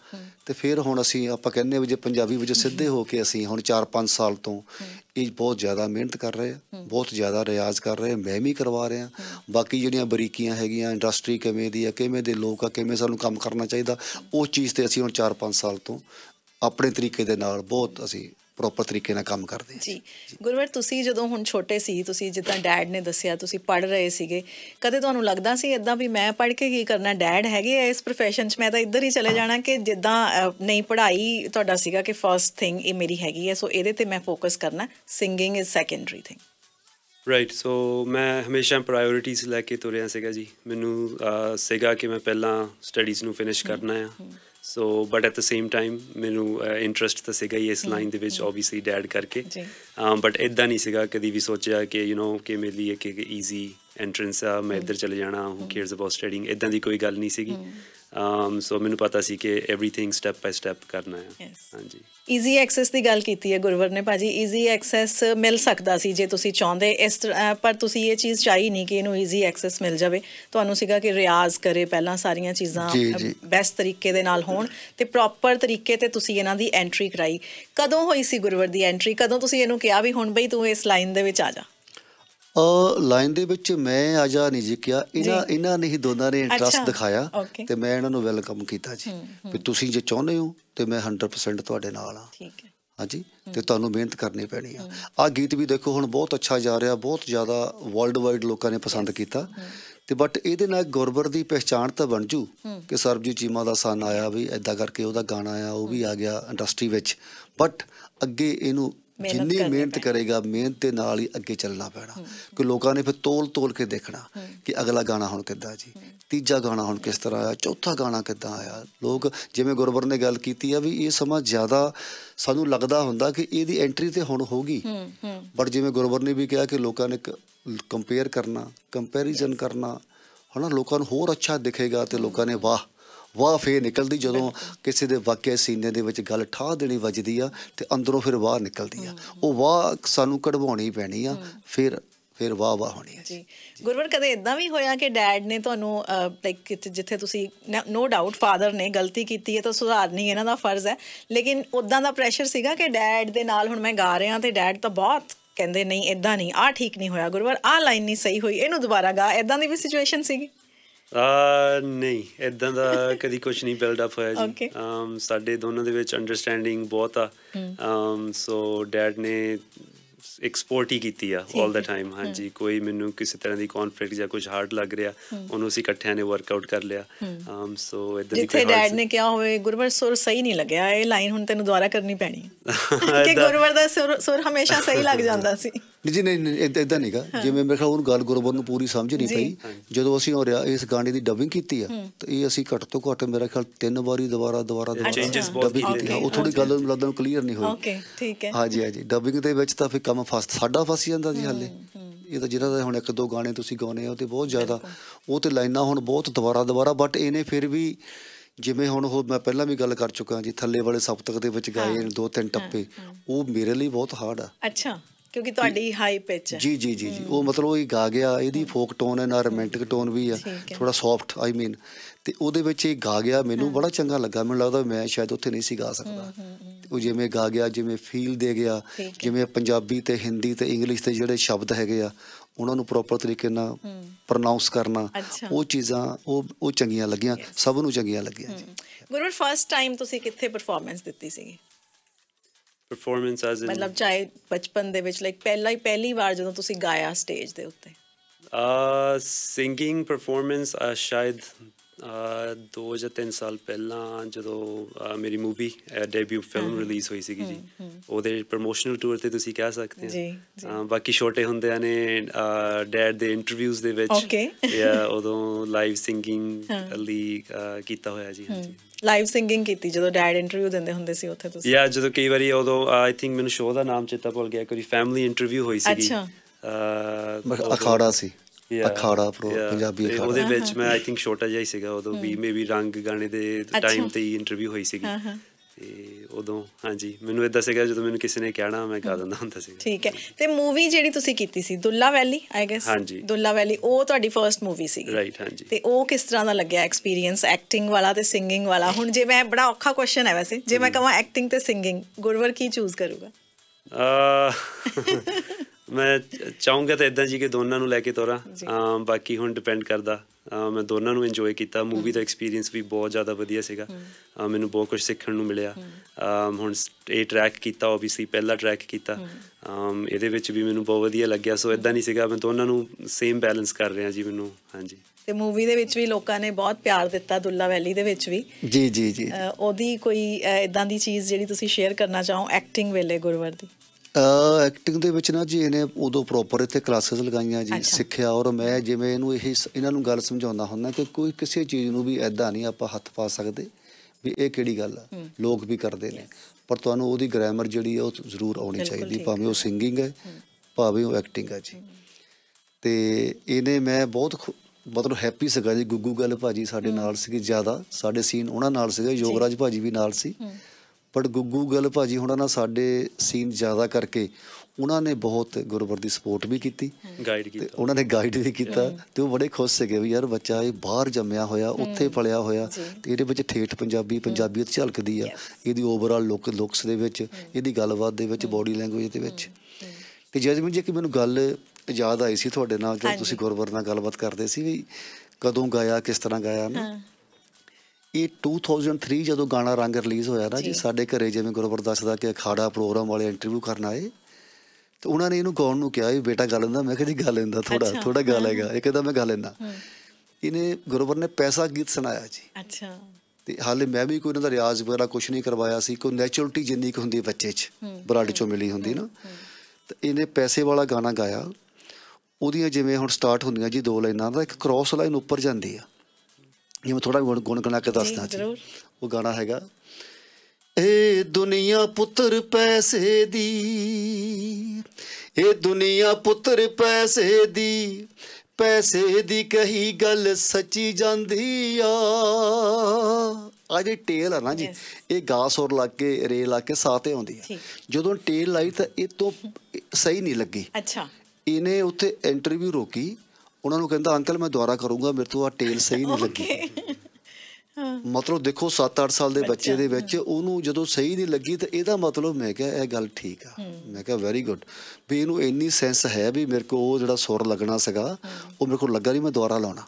ਤੇ ਫਿਰ ਹੁਣ ਅਸੀਂ ਆਪਾਂ ਕਹਿੰਦੇ ਵੀ ਜੇ ਪੰਜਾਬੀ ਵਿੱਚ ਸਿੱਧੇ ਹੋ ਕੇ ਅਸੀਂ ਹੁਣ 4-5 ਸਾਲ ਤੋਂ ਇਹ ਬਹੁਤ ਜ਼ਿਆਦਾ ਮਿਹਨਤ ਕਰ ਰਹੇ ਆ ਬਹੁਤ ਜ਼ਿਆਦਾ ਰਿਆਜ਼ ਕਰ ਰਹੇ ਮੈਂ ਵੀ ਕਰਵਾ ਰਿਹਾ ਬਾਕੀ ਜਿਹੜੀਆਂ ਬਰੀਕੀਆਂ ਹੈਗੀਆਂ ਇੰਡਸਟਰੀ ਕਿਵੇਂ ਦੀ ਹੈ ਕਿਵੇਂ ਦੇ ਲੋਕ ਆ ਕਿਵੇਂ ਸਾਨੂੰ ਕੰਮ ਕਰਨਾ ਚਾਹੀਦਾ ਉਹ ਚੀਜ਼ ਤੇ ਅਸੀਂ ਹੁਣ 4-5 ਸਾਲ ਤੋਂ ਆਪਣੇ ਤਰੀਕੇ ਦੇ ਨਾਲ ਬਹੁਤ ਅਸੀਂ ਪ੍ਰੋਪਰ ਤਰੀਕੇ ਨਾਲ ਕੰਮ ਕਰਦੇ ਜੀ ਗੁਰਵਰ ਤੁਸੀਂ ਜਦੋਂ ਹੁਣ ਛੋਟੇ ਸੀ ਤੁਸੀਂ ਜਿੱਦਾਂ ਡੈਡ ਨੇ ਦੱਸਿਆ ਤੁਸੀਂ ਪੜ ਰਹੇ ਸੀਗੇ ਕਦੇ ਤੁਹਾਨੂੰ ਲੱਗਦਾ ਸੀ ਇਦਾਂ ਵੀ ਮੈਂ ਪੜ ਕੇ ਕੀ ਕਰਨਾ ਡੈਡ ਹੈਗੇ ਆ ਇਸ profession 'ਚ ਮੈਂ ਤਾਂ ਇੱਧਰ ਹੀ ਚਲੇ ਜਾਣਾ ਕਿ ਜਿੱਦਾਂ ਨਹੀਂ ਪੜ੍ਹਾਈ ਤੁਹਾਡਾ ਸੀਗਾ ਕਿ ਫਰਸਟ ਥਿੰਗ ਇਹ ਮੇਰੀ ਹੈਗੀ ਹੈ ਸੋ ਇਹਦੇ ਤੇ ਮੈਂ ਫੋਕਸ ਕਰਨਾ singing is secondary thing right so ਮੈਂ ਹਮੇਸ਼ਾ ਪ੍ਰਾਇੋਰਟੀਜ਼ ਲੈ ਕੇ ਤੁਰਿਆ ਸੀਗਾ ਜੀ ਮੈਨੂੰ ਸੀਗਾ ਕਿ ਮੈਂ ਪਹਿਲਾਂ ਸਟੱਡੀਜ਼ ਨੂੰ ਫਿਨਿਸ਼ ਕਰਨਾ ਆ so but at the same time ਮੈਨੂੰ ਇੰਟਰਸਟ uh, ਤਾਂ ਸੀਗਾ ਇਸ ਲਾਈਨ ਦੇ ਵਿੱਚ ਆਬਵੀਅਸਲੀ ਡੈਡ ਕਰਕੇ ਬਟ ਇਦਾਂ um, ਨਹੀਂ ਸੀਗਾ ਕਦੀ ਵੀ ਸੋਚਿਆ ਕਿ ਯੂ نو ਕਿ ਮੇਰੇ ਲਈ ਇੱਕ ਈਜ਼ੀ ਐਂਟਰੈਂਸ ਆ ਮੈਂ ਇੱਧਰ ਚਲੇ ਜਾਣਾ ਹੂ ਕੇਅਰਸ ਅਬਾਊਟ ਸਟੱਡੀਿੰਗ ਇਦਾਂ ਦੀ ਕੋਈ ਗੱਲ ਨਹੀਂ ਸੀਗੀ ਸੋ um, ਮੈਨੂੰ ਪਤਾ ਸੀ ਕਿ एवरीथिंग ਸਟੈਪ ਬਾਈ ਸਟੈਪ ਕਰਨਾ ਹੈ ਹਾਂਜੀ ਈਜ਼ੀ ਐਕਸੈਸ ਦੀ ਗੱਲ ਕੀਤੀ ਹੈ ਗੁਰਵਰ ਨੇ ਭਾਜੀ ਈਜ਼ੀ ਐਕਸੈਸ ਮਿਲ ਸਕਦਾ ਸੀ ਜੇ ਤੁਸੀਂ ਚਾਹੁੰਦੇ ਇਸ ਪਰ ਤੁਸੀਂ ਇਹ ਚੀਜ਼ ਚਾਹੀ ਨਹੀਂ ਕਿ ਇਹਨੂੰ ਈਜ਼ੀ ਐਕਸੈਸ ਮਿਲ ਜਾਵੇ ਤੁਹਾਨੂੰ ਸੀਗਾ ਕਿ ਰਿਆਜ਼ ਕਰੇ ਪਹਿਲਾਂ ਸਾਰੀਆਂ ਚੀਜ਼ਾਂ ਬੈਸਟ ਤਰੀਕੇ ਦੇ ਨਾਲ ਹੋਣ ਤੇ ਪ੍ਰੋਪਰ ਤਰੀਕੇ ਤੇ ਤੁਸੀਂ ਇਹਨਾਂ ਦੀ ਐਂਟਰੀ ਕਰਾਈ ਕਦੋਂ ਹੋਈ ਸੀ ਗੁਰਵਰ ਦੀ ਐਂਟਰੀ ਕਦੋਂ ਤੁਸੀਂ ਇਹਨੂੰ ਕਿਹਾ ਵੀ ਹੁਣ ਬਈ ਤੂੰ ਇਸ ਲਾਈਨ ਦੇ ਵਿੱਚ ਆ ਜਾ ਲਾਈਨ ਦੇ ਵਿੱਚ ਮੈਂ ਆਜਾ ਨਹੀਂ ਜੀ ਕਿਹਾ ਇਹਨਾਂ ਇਹਨਾਂ ਨੇ ਹੀ ਦੋਨਾਂ ਨੇ ਇੰਟਰਸਟ ਦਿਖਾਇਆ ਤੇ ਮੈਂ ਇਹਨਾਂ ਨੂੰ ਵੈਲਕਮ ਕੀਤਾ ਜੀ ਵੀ ਤੁਸੀਂ ਜੇ ਚਾਹੁੰਦੇ ਹੋ ਤੇ ਮੈਂ 100% ਤੁਹਾਡੇ ਨਾਲ ਆ ਠੀਕ ਹੈ ਹਾਂਜੀ ਤੇ ਤੁਹਾਨੂੰ ਮਿਹਨਤ ਕਰਨੀ ਪੈਣੀ ਆ ਆ ਗੀਤ ਵੀ ਦੇਖੋ ਹੁਣ ਬਹੁਤ ਅੱਛਾ ਜਾ ਰਿਹਾ ਬਹੁਤ ਜ਼ਿਆਦਾ ਵਰਲਡ ਵਾਈਡ ਲੋਕਾਂ ਨੇ ਪਸੰਦ ਕੀਤਾ ਤੇ ਬਟ ਇਹਦੇ ਨਾਲ ਗੁਰਬਰ ਦੀ ਪਛਾਣ ਤਾਂ ਬਣ ਜੂ ਕਿ ਸਰਬਜੀਤ ਚੀਮਾ ਦਾ ਸਨ ਆਇਆ ਵੀ ਐਦਾਂ ਕਰਕੇ ਉਹਦਾ ਗਾਣਾ ਆ ਉਹ ਵੀ ਆ ਗਿਆ ਇੰਡਸਟਰੀ ਵਿੱਚ ਬਟ ਅੱਗੇ ਇਹਨੂੰ ਜਿੰਨੀ ਮਿਹਨਤ ਕਰੇਗਾ ਮਿਹਨਤ ਦੇ ਨਾਲ ਹੀ ਅੱਗੇ ਚੱਲਣਾ ਪੈਣਾ ਕਿ ਲੋਕਾਂ ਨੇ ਫਿਰ ਤੋਲ ਤੋਲ ਕੇ ਦੇਖਣਾ ਕਿ ਅਗਲਾ ਗਾਣਾ ਹੁਣ ਕਿੱਦਾਂ ਜੀ ਤੀਜਾ ਗਾਣਾ ਹੁਣ ਕਿਸ ਤਰ੍ਹਾਂ ਆਇਆ ਚੌਥਾ ਗਾਣਾ ਕਿੱਦਾਂ ਆਇਆ ਲੋਕ ਜਿਵੇਂ ਗੁਰਬਰ ਨੇ ਗੱਲ ਕੀਤੀ ਆ ਵੀ ਇਹ ਸਮਾਂ ਜ਼ਿਆਦਾ ਸਾਨੂੰ ਲੱਗਦਾ ਹੁੰਦਾ ਕਿ ਇਹਦੀ ਐਂਟਰੀ ਤੇ ਹੁਣ ਹੋਗੀ ਬਟ ਜਿਵੇਂ ਗੁਰਬਰ ਨੇ ਵੀ ਕਿਹਾ ਕਿ ਲੋਕਾਂ ਨੇ ਕੰਪੇਅਰ ਕਰਨਾ ਕੰਪੈਰੀਜ਼ਨ ਕਰਨਾ ਹਨਾ ਲੋਕਾਂ ਨੂੰ ਹੋਰ ਅੱਛਾ ਦਿਖੇਗਾ ਤੇ ਲੋਕਾਂ ਨੇ ਵਾਹ ਵਾਹ ਫੇਰ ਨਿਕਲਦੀ ਜਦੋਂ ਕਿਸੇ ਦੇ ਵਾਕਿਆ ਸੀਨੇ ਦੇ ਵਿੱਚ ਗੱਲ ਠਾ ਦੇਣੀ ਵੱਜਦੀ ਆ ਤੇ ਅੰਦਰੋਂ ਫਿਰ ਬਾਹਰ ਨਿਕਲਦੀ ਆ ਉਹ ਵਾਹ ਸਾਨੂੰ ਕਢਵਾਉਣੀ ਪੈਣੀ ਆ ਫਿਰ ਫਿਰ ਵਾਹ ਵਾਹ ਹੋਣੀ ਆ ਜੀ ਗੁਰਵਰ ਕਦੇ ਇਦਾਂ ਵੀ ਹੋਇਆ ਕਿ ਡੈਡ ਨੇ ਤੁਹਾਨੂੰ ਲਾਈਕ ਜਿੱਥੇ ਤੁਸੀਂ ਨੋ ਡਾਊਟ ਫਾਦਰ ਨੇ ਗਲਤੀ ਕੀਤੀ ਹੈ ਤਾਂ ਸੁਧਾਰਨੀ ਇਹਨਾਂ ਦਾ ਫਰਜ਼ ਹੈ ਲੇਕਿਨ ਉਦਾਂ ਦਾ ਪ੍ਰੈਸ਼ਰ ਸੀਗਾ ਕਿ ਡੈਡ ਦੇ ਨਾਲ ਹੁਣ ਮੈਂ ਗਾ ਰਿਹਾ ਤੇ ਡੈਡ ਤਾਂ ਬਹੁਤ ਕਹਿੰਦੇ ਨਹੀਂ ਇਦਾਂ ਨਹੀਂ ਆ ਠੀਕ ਨਹੀਂ ਹੋਇਆ ਗੁਰਵਰ ਆ ਲਾਈਨ ਨਹੀਂ ਸਹੀ ਹੋਈ ਇਹਨੂੰ ਦੁਬਾਰਾ ਗਾ ਇਦਾਂ ਦੀ ਵੀ ਸਿਚੁਏਸ਼ਨ ਸੀਗੀ ਆ uh, ਨਹੀਂ ਇਦਾਂ ਦਾ <laughs> ਕਦੀ ਕੁਝ ਨਹੀਂ ਬਿਲਡ ਅਪ ਹੋਇਆ ਜੀ ਅਮ um, ਸਾਡੇ ਦੋਨਾਂ ਦੇ ਵਿੱਚ ਅੰਡਰਸਟੈਂਡਿੰਗ ਬਹੁਤ ਆ ਅਮ ਸੋ ਡੈਡ ਨੇ ਐਕਸਪੋਰਟ ਹੀ ਕੀਤੀ ਆ 올 ਦਾ ਟਾਈਮ ਹਾਂਜੀ ਕੋਈ ਮੈਨੂੰ ਕਿਸੇ ਤਰ੍ਹਾਂ ਦੀ ਕਨਫਲਿਕਟ ਜਾਂ ਕੁਝ ਹਾਰਡ ਲੱਗ ਰਿਹਾ ਉਹਨੂੰ ਅਸੀਂ ਇਕੱਠਿਆਂ ਨੇ ਵਰਕਆਊਟ ਕਰ ਲਿਆ ਅਮ ਸੋ ਇਦਾਂ ਦੀ ਜਿੱਥੇ ਡੈਡ ਨੇ ਕਿਹਾ ਹੋਵੇ ਗੁਰਵਰ ਸੁਰ ਸਹੀ ਨਹੀਂ ਲੱਗਿਆ ਇਹ ਲਾਈਨ ਹੁਣ ਤੈਨੂੰ ਦੁਬਾਰਾ ਕਰਨੀ ਪੈਣੀ <laughs> ਕਿ ਗੁਰਵਰ ਦਾ ਸੁਰ ਹਮੇਸ਼ਾ ਸਹੀ ਲੱਗ ਜਾਂਦਾ ਸੀ ਜੀ ਨਹੀਂ ਨਹੀਂ ਇਦਾਂ ਨਹੀਂਗਾ ਜਿਵੇਂ ਮੇਰੇ ਖਿਆਲ ਉਹ ਗੱਲ ਗੁਰਬੰਦ ਨੂੰ ਪੂਰੀ ਸਮਝ ਨਹੀਂ ਪਈ ਜਦੋਂ ਅਸੀਂ ਹੋ ਰਿਹਾ ਇਸ ਗਾਣੇ ਦੀ ਡਬਿੰਗ ਕੀਤੀ ਆ ਤਾਂ ਇਹ ਅਸੀਂ ਘੱਟ ਤੋਂ ਘੱਟ ਮੇਰੇ ਖਿਆਲ ਤਿੰਨ ਵਾਰੀ ਦੁਬਾਰਾ ਦੁਬਾਰਾ ਡਬਿੰਗ ਕੀਤੀ ਉਹ ਥੋੜੀ ਗੱਲ ਮਤਲਬ ਨੂੰ ਕਲੀਅਰ ਨਹੀਂ ਹੋਈ ਓਕੇ ਠੀਕ ਹੈ ਹਾਂਜੀ ਹਾਂਜੀ ਡਬਿੰਗ ਦੇ ਵਿੱਚ ਤਾਂ ਫੇ ਕੰਮ ਫਸ ਸਾਡਾ ਫਸ ਜਾਂਦਾ ਜੀ ਹਾਲੇ ਇਹ ਤਾਂ ਜਿਹੜਾ ਹੁਣ ਇੱਕ ਦੋ ਗਾਣੇ ਤੁਸੀਂ ਗਾਉਨੇ ਹੋ ਤੇ ਬਹੁਤ ਜ਼ਿਆਦਾ ਉਹ ਤੇ ਲਾਈਨਾਂ ਹੁਣ ਬਹੁਤ ਦੁਬਾਰਾ ਦੁਬਾਰਾ ਬਟ ਇਹਨੇ ਫਿਰ ਵੀ ਜਿਵੇਂ ਹੁਣ ਉਹ ਮੈਂ ਪਹਿਲਾਂ ਵੀ ਗੱਲ ਕਰ ਚੁੱਕਾ ਜੀ ਥੱਲੇ ਵਾਲੇ ਸਪਤਕ ਦੇ ਵਿੱਚ ਗਾਏ ਦੋ ਤਿੰਨ ਟੱਪੇ ਉਹ ਮੇਰੇ ਲਈ ਬਹੁਤ ਹਾਰਡ ਆ ਅੱਛਾ ਕਿਉਂਕਿ ਤੁਹਾਡੀ ਹਾਈ ਪਿਚ ਹੈ ਜੀ ਜੀ ਜੀ ਜੀ ਉਹ ਮਤਲਬ ਉਹ ਹੀ ਗਾ ਗਿਆ ਇਹਦੀ ਫੋਕ ਟੋਨ ਹੈ ਨਾ ਰੋਮਾਂਟਿਕ ਟੋਨ ਵੀ ਆ ਥੋੜਾ ਸੌਫਟ ਆਈ ਮੀਨ ਤੇ ਉਹਦੇ ਵਿੱਚ ਇਹ ਗਾ ਗਿਆ ਮੈਨੂੰ ਬੜਾ ਚੰਗਾ ਲੱਗਾ ਮੈਨੂੰ ਲੱਗਦਾ ਮੈਂ ਸ਼ਾਇਦ ਉੱਥੇ ਨਹੀਂ ਸੀ ਗਾ ਸਕਦਾ ਉਹ ਜਿਵੇਂ ਗਾ ਗਿਆ ਜਿਵੇਂ ਫੀਲ ਦੇ ਗਿਆ ਜਿਵੇਂ ਪੰਜਾਬੀ ਤੇ ਹਿੰਦੀ ਤੇ ਇੰਗਲਿਸ਼ ਤੇ ਜਿਹੜੇ ਸ਼ਬਦ ਹੈਗੇ ਆ ਉਹਨਾਂ ਨੂੰ ਪ੍ਰੋਪਰ ਤਰੀਕੇ ਨਾਲ ਪ੍ਰੋਨਾਂਸ ਕਰਨਾ ਉਹ ਚੀਜ਼ਾਂ ਉਹ ਉਹ ਚੰਗੀਆਂ ਲੱਗੀਆਂ ਸਭ ਨੂੰ ਚੰਗੀਆਂ ਲੱਗੀਆਂ ਜੀ ਗੁਰੂ ਫਰਸਟ ਟਾਈਮ ਤੁਸੀਂ ਕਿੱਥੇ ਪਰਫਾਰਮੈਂਸ ਦਿੱਤੀ ਸੀ ਪਰਫਾਰਮੈਂਸ ਐਸ ਇਨ ਮਤਲਬ ਚਾਹੇ ਬਚਪਨ ਦੇ ਵਿੱਚ ਲਾਈਕ ਪਹਿਲਾ ਹੀ ਪਹਿਲੀ ਵਾਰ ਜਦੋਂ ਤੁਸੀਂ ਗਾਇਆ ਸਟੇਜ ਦੇ ਉੱਤੇ ਆ ਸਿੰਗਿੰਗ ਪਰਫਾਰਮੈਂਸ ਆ ਸ਼ਾਇਦ ਦੋ ਜਾਂ ਤਿੰਨ ਸਾਲ ਪਹਿਲਾਂ ਜਦੋਂ ਮੇਰੀ ਮੂਵੀ ਡੈਬਿਊ ਫਿਲਮ ਰਿਲੀਜ਼ ਹੋਈ ਸੀਗੀ ਜੀ ਉਹਦੇ ਪ੍ਰੋਮੋਸ਼ਨਲ ਟੂਰ ਤੇ ਤੁਸੀਂ ਕਹਿ ਸਕਦੇ ਹੋ ਬਾਕੀ ਛੋਟੇ ਹੁੰਦੇ ਨੇ ਡੈਡ ਦੇ ਇੰਟਰਵਿਊਜ਼ ਦੇ ਵਿੱਚ ਯਾ ਉਦੋਂ ਲਾਈਵ <laughs> ਸਿੰਗਿੰਗ ਲਈ ਕੀਤਾ ਹੋਇਆ ਜੀ ਹਾਂਜੀ ਲਾਈਵ ਸਿੰਗਿੰਗ ਕੀਤੀ ਜਦੋਂ ਡੈਡ ਇੰਟਰਵਿਊ ਦਿੰਦੇ ਹੁੰਦੇ ਸੀ ਉੱਥੇ ਤੁਸੀਂ ਯਾ ਜਦੋਂ ਕਈ ਵਾਰੀ ਉਦੋਂ ਆਈ ਥਿੰਕ ਮੈਨੂੰ ਸ਼ੋਅ ਦਾ ਨਾਮ ਚੇਤਾ ਭੁੱਲ ਗਿਆ ਕੋਈ ਫੈਮਿਲੀ ਇੰਟਰਵਿਊ ਹੋਈ ਸੀਗੀ ਅੱਛਾ ਅਖਾੜਾ ਸੀ ਅਖਾੜਾ ਪ੍ਰੋ ਪੰਜਾਬੀ ਅਖਾੜਾ ਉਹਦੇ ਵਿੱਚ ਮੈਂ ਆਈ ਥਿੰਕ ਛੋਟਾ ਜਿਹਾ ਹੀ ਸੀਗਾ ਉਦੋਂ ਵੀ ਮੇਬੀ ਰੰਗ ਗਾਣੇ ਦੇ ਟਾਈਮ ਤੇ ਹੀ ਇੰਟਰਵਿਊ ਹੋਈ ਸੀਗੀ ਤੇ ਉਦੋਂ ਹਾਂਜੀ ਮੈਨੂੰ ਇਦਾਂ ਸੀਗਾ ਜਦੋਂ ਮੈਨੂੰ ਕਿਸੇ ਨੇ ਕਹਿਣਾ ਮੈਂ ਕਹਾ ਦਿੰਦਾ ਹੁੰਦਾ ਸੀ ਠੀਕ ਹੈ ਤੇ ਮੂਵੀ ਜਿਹੜੀ ਤੁਸੀਂ ਕੀਤੀ ਸੀ ਦੁੱਲਾ ਵੈਲੀ ਆਈ ਗੈਸ ਦੁੱਲਾ ਵੈਲੀ ਉਹ ਤੁਹਾਡੀ ਫਰਸਟ ਮੂਵੀ ਸੀ ਰਾਈਟ ਹਾਂਜੀ ਤੇ ਉਹ ਕਿਸ ਤਰ੍ਹਾਂ ਦਾ ਲੱਗਿਆ ਐਕਸਪੀਰੀਅੰਸ ਐਕਟਿੰਗ ਵਾਲਾ ਤੇ ਸਿੰਗਿੰਗ ਵਾਲਾ ਹੁਣ ਜੇ ਮੈਂ ਬੜਾ ਔਖਾ ਕੁਐਸਚਨ ਹੈ ਵੈਸੇ ਜੇ ਮੈਂ ਕਹਾਂ ਐਕਟਿੰਗ ਤੇ ਸਿੰਗਿੰਗ ਗੁਰਵਰ ਕੀ ਚੂਜ਼ ਕਰੂਗਾ ਆ <laughs> ਮੈਂ ਚਾਹੂੰਗਾ ਤਾਂ ਇਦਾਂ ਜੀ ਕਿ ਦੋਨਾਂ ਨੂੰ ਲੈ ਕੇ ਤੋਰਾ ਬਾਕੀ ਹੁਣ ਡਿਪੈਂਡ ਕਰਦਾ ਮੈਂ ਦੋਨਾਂ ਨੂੰ ਇੰਜੋਏ ਕੀਤਾ ਮੂਵੀ ਦਾ ਐਕਸਪੀਰੀਅੰਸ ਵੀ ਬਹੁਤ ਜ਼ਿਆਦਾ ਵਧੀਆ ਸੀਗਾ ਮੈਨੂੰ ਬਹੁਤ ਕੁਝ ਸਿੱਖਣ ਨੂੰ ਮਿਲਿਆ ਹੁਣ ਇਹ ਟਰੈਕ ਕੀਤਾ ਓਬੀਸੀ ਪਹਿਲਾ ਟਰੈਕ ਕੀਤਾ ਇਹਦੇ ਵਿੱਚ ਵੀ ਮੈਨੂੰ ਬਹੁਤ ਵਧੀਆ ਲੱਗਿਆ ਸੋ ਇਦਾਂ ਨਹੀਂ ਸੀਗਾ ਮੈਂ ਦੋਨਾਂ ਨੂੰ ਸੇਮ ਬੈਲੈਂਸ ਕਰ ਰਿਹਾ ਜੀ ਮੈਨੂੰ ਹਾਂਜੀ ਤੇ ਮੂਵੀ ਦੇ ਵਿੱਚ ਵੀ ਲੋਕਾਂ ਨੇ ਬਹੁਤ ਪਿਆਰ ਦਿੱਤਾ ਦੁੱਲਾ ਵੈਲੀ ਦੇ ਵਿੱਚ ਵੀ ਜੀ ਜੀ ਜੀ ਉਹਦੀ ਕੋਈ ਇਦਾਂ ਦੀ ਚੀਜ਼ ਜਿਹੜੀ ਤੁਸੀਂ ਸ਼ੇਅਰ ਕਰਨਾ ਚਾਹੋ ਐਕਟਿੰਗ ਵੇਲੇ ਗੁਰਵਰ ਦੀ ਐਕਟਿੰਗ ਦੇ ਵਿੱਚ ਨਾ ਜੀ ਇਹਨੇ ਉਦੋਂ ਪ੍ਰੋਪਰ ਇੱਥੇ ਕਲਾਸਿਸ ਲਗਾਈਆਂ ਜੀ ਸਿੱਖਿਆ ਔਰ ਮੈਂ ਜਿਵੇਂ ਇਹਨੂੰ ਇਹ ਇਹਨਾਂ ਨੂੰ ਗੱਲ ਸਮਝਾਉਂਦਾ ਹੁੰਦਾ ਕਿ ਕੋਈ ਕਿਸੇ ਚੀਜ਼ ਨੂੰ ਵੀ ਐਦਾਂ ਨਹੀਂ ਆਪਾਂ ਹੱਥ ਪਾ ਸਕਦੇ ਵੀ ਇਹ ਕਿਹੜੀ ਗੱਲ ਆ ਲੋਕ ਵੀ ਕਰਦੇ ਨੇ ਪਰ ਤੁਹਾਨੂੰ ਉਹਦੀ ਗ੍ਰਾਮਰ ਜਿਹੜੀ ਆ ਉਹ ਜ਼ਰੂਰ ਆਉਣੀ ਚਾਹੀਦੀ ਭਾਵੇਂ ਉਹ ਸਿੰਗਿੰਗ ਹੈ ਭਾਵੇਂ ਉਹ ਐਕਟਿੰਗ ਹੈ ਜੀ ਤੇ ਇਹਨੇ ਮੈਂ ਬਹੁਤ ਮਤਲਬ ਹੈਪੀ ਸੀਗਾ ਜੀ ਗੁੱਗੂ ਗੱਲ ਭਾਜੀ ਸਾਡੇ ਨਾਲ ਸੀਗੇ ਜ਼ਿਆਦਾ ਸਾਡੇ ਸੀਨ ਉਹਨਾਂ ਨਾਲ ਸੀਗੇ ਯੋਗਰਾਜ ਭਾਜੀ ਵੀ ਨਾਲ ਸੀ ਬਟ ਗੁੱਗੂ ਗੱਲ ਭਾਜੀ ਹੁਣਾਂ ਨਾਲ ਸਾਡੇ ਸੀਨ ਜ਼ਿਆਦਾ ਕਰਕੇ ਉਹਨਾਂ ਨੇ ਬਹੁਤ ਗੁਰਵਰ ਦੀ ਸਪੋਰਟ ਵੀ ਕੀਤੀ ਗਾਈਡ ਕੀਤਾ ਉਹਨਾਂ ਨੇ ਗਾਈਡ ਵੀ ਕੀਤਾ ਤੇ ਉਹ ਬੜੇ ਖੁਸ਼ ਸੀਗੇ ਵੀ ਯਾਰ ਬੱਚਾ ਇਹ ਬਾਹਰ ਜੰਮਿਆ ਹੋਇਆ ਉੱਥੇ ਪਲਿਆ ਹੋਇਆ ਤੇ ਇਹਦੇ ਵਿੱਚ ਠੇਠ ਪੰਜਾਬੀ ਪੰਜਾਬੀਅਤ ਝਲਕਦੀ ਆ ਇਹਦੀ ਓਵਰਆਲ ਲੁੱਕ ਲੁੱਕਸ ਦੇ ਵਿੱਚ ਇਹਦੀ ਗੱਲਬਾਤ ਦੇ ਵਿੱਚ ਬਾਡੀ ਲੈਂਗੁਏਜ ਦੇ ਵਿੱਚ ਤੇ ਜਸਮੀਨ ਜੀ ਕਿ ਮੈਨੂੰ ਗੱਲ ਯਾਦ ਆਈ ਸੀ ਤੁਹਾਡੇ ਨਾਲ ਜਦੋਂ ਤੁਸੀਂ ਗੁਰਵਰ ਨਾਲ ਗੱਲਬਾਤ ਕਰਦੇ ਸੀ ਵੀ ਕਦੋਂ ਗਾਇਆ ਕਿਸ ਤਰ੍ਹਾਂ ਗਾਇਆ ਨਾ ਇਹ 2003 ਜਦੋਂ ਗਾਣਾ ਰੰਗ ਰਿਲੀਜ਼ ਹੋਇਆ ਨਾ ਜੀ ਸਾਡੇ ਘਰੇ ਜਿਵੇਂ ਗੁਰਵਰ ਦੱਸਦਾ ਕਿ ਅਖਾੜਾ ਪ੍ਰੋਗਰਾਮ ਵਾਲੇ ਇੰਟਰਵਿਊ ਕਰਨ ਆਏ ਤੇ ਉਹਨਾਂ ਨੇ ਇਹਨੂੰ ਗਾਉਣ ਨੂੰ ਕਿਹਾ ਵੀ ਬੇਟਾ ਗਾ ਲੈਂਦਾ ਮੈਂ ਕਿਹਾ ਜੀ ਗਾ ਲੈਂਦਾ ਥੋੜਾ ਥੋੜਾ ਗਾ ਲੈਗਾ ਇਹ ਕਹਿੰਦਾ ਮੈਂ ਗਾ ਲੈਂਦਾ ਇਹਨੇ ਗੁਰਵਰ ਨੇ ਪੈਸਾ ਗੀਤ ਸੁਣਾਇਆ ਜੀ ਅੱਛਾ ਤੇ ਹਾਲੇ ਮੈਂ ਵੀ ਕੋਈ ਉਹਨਾਂ ਦਾ ਰਿਆਜ਼ ਵਗੈਰਾ ਕੁਝ ਨਹੀਂ ਕਰਵਾਇਆ ਸੀ ਕੋਈ ਨੇਚਰਲਟੀ ਜਿੰਨੀ ਕੁ ਹੁੰਦੀ ਬੱਚੇ 'ਚ ਬਰਾਡ 'ਚੋਂ ਮਿਲੀ ਹੁੰਦੀ ਨਾ ਤੇ ਇਹਨੇ ਪੈਸੇ ਵਾਲਾ ਗਾਣਾ ਗਾਇਆ ਉਹਦੀਆਂ ਜਿਵੇਂ ਹੁਣ ਸਟਾਰਟ ਹੁੰਦੀਆਂ ਜੀ ਦੋ ਲਾਈਨਾਂ ਦਾ ਇੱਕ ਕ੍ਰਾਸ ਲਾਈਨ ਉੱਪਰ ਜਾਂਦੀ ਆ ਇਹ ਮੈਂ ਥੋੜਾ ਗੁਣ ਗੁਣ ਕੇ ਦੱਸਦਾ ਜੀ ਉਹ ਗਾਣਾ ਹੈਗਾ ਏ ਦੁਨੀਆ ਪੁੱਤਰ ਪੈਸੇ ਦੀ ਏ ਦੁਨੀਆ ਪੁੱਤਰ ਪੈਸੇ ਦੀ ਪੈਸੇ ਦੀ ਕਹੀ ਗੱਲ ਸੱਚੀ ਜਾਂਦੀ ਆ ਆ ਜਿਹੜੀ ਟੇਲ ਆ ਨਾ ਜੀ ਇਹ ਗਾਸ ਹੋਰ ਲੱਗ ਕੇ ਰੇ ਲੱਗ ਕੇ ਸਾਤੇ ਆਉਂਦੀ ਆ ਜਦੋਂ ਟੇਲ ਲਾਈ ਤਾਂ ਇਹ ਤੋਂ ਸਹੀ ਨਹੀਂ ਲੱਗੀ ਅੱਛਾ ਇਹਨੇ ਉੱਥੇ ਇੰਟਰਵਿਊ ਰੋਕੀ ਉਹਨਾਂ ਨੂੰ ਕਹਿੰਦਾ ਅੰਕਲ ਮੈਂ ਦੁਆਰਾ ਕਰੂੰਗਾ ਮੇਰੇ ਤੋਂ ਆ ਟੇਲ ਸਹੀ ਨਹੀਂ ਲੱਗੀ ਮਤਲਬ ਦੇਖੋ 7-8 ਸਾਲ ਦੇ ਬੱਚੇ ਦੇ ਵਿੱਚ ਉਹਨੂੰ ਜਦੋਂ ਸਹੀ ਨਹੀਂ ਲੱਗੀ ਤਾਂ ਇਹਦਾ ਮਤਲਬ ਮੈਂ ਕਿਹਾ ਇਹ ਗੱਲ ਠੀਕ ਆ ਮੈਂ ਕਿਹਾ ਵੈਰੀ ਗੁੱਡ ਵੀ ਇਹਨੂੰ ਇੰਨੀ ਸੈਂਸ ਹੈ ਵੀ ਮੇਰੇ ਕੋ ਉਹ ਜਿਹੜਾ ਸੁਰ ਲੱਗਣਾ ਸੀਗਾ ਉਹ ਮੇਰੇ ਕੋ ਲੱਗਾ ਨਹੀਂ ਮੈਂ ਦੁਆਰਾ ਲਾਉਣਾ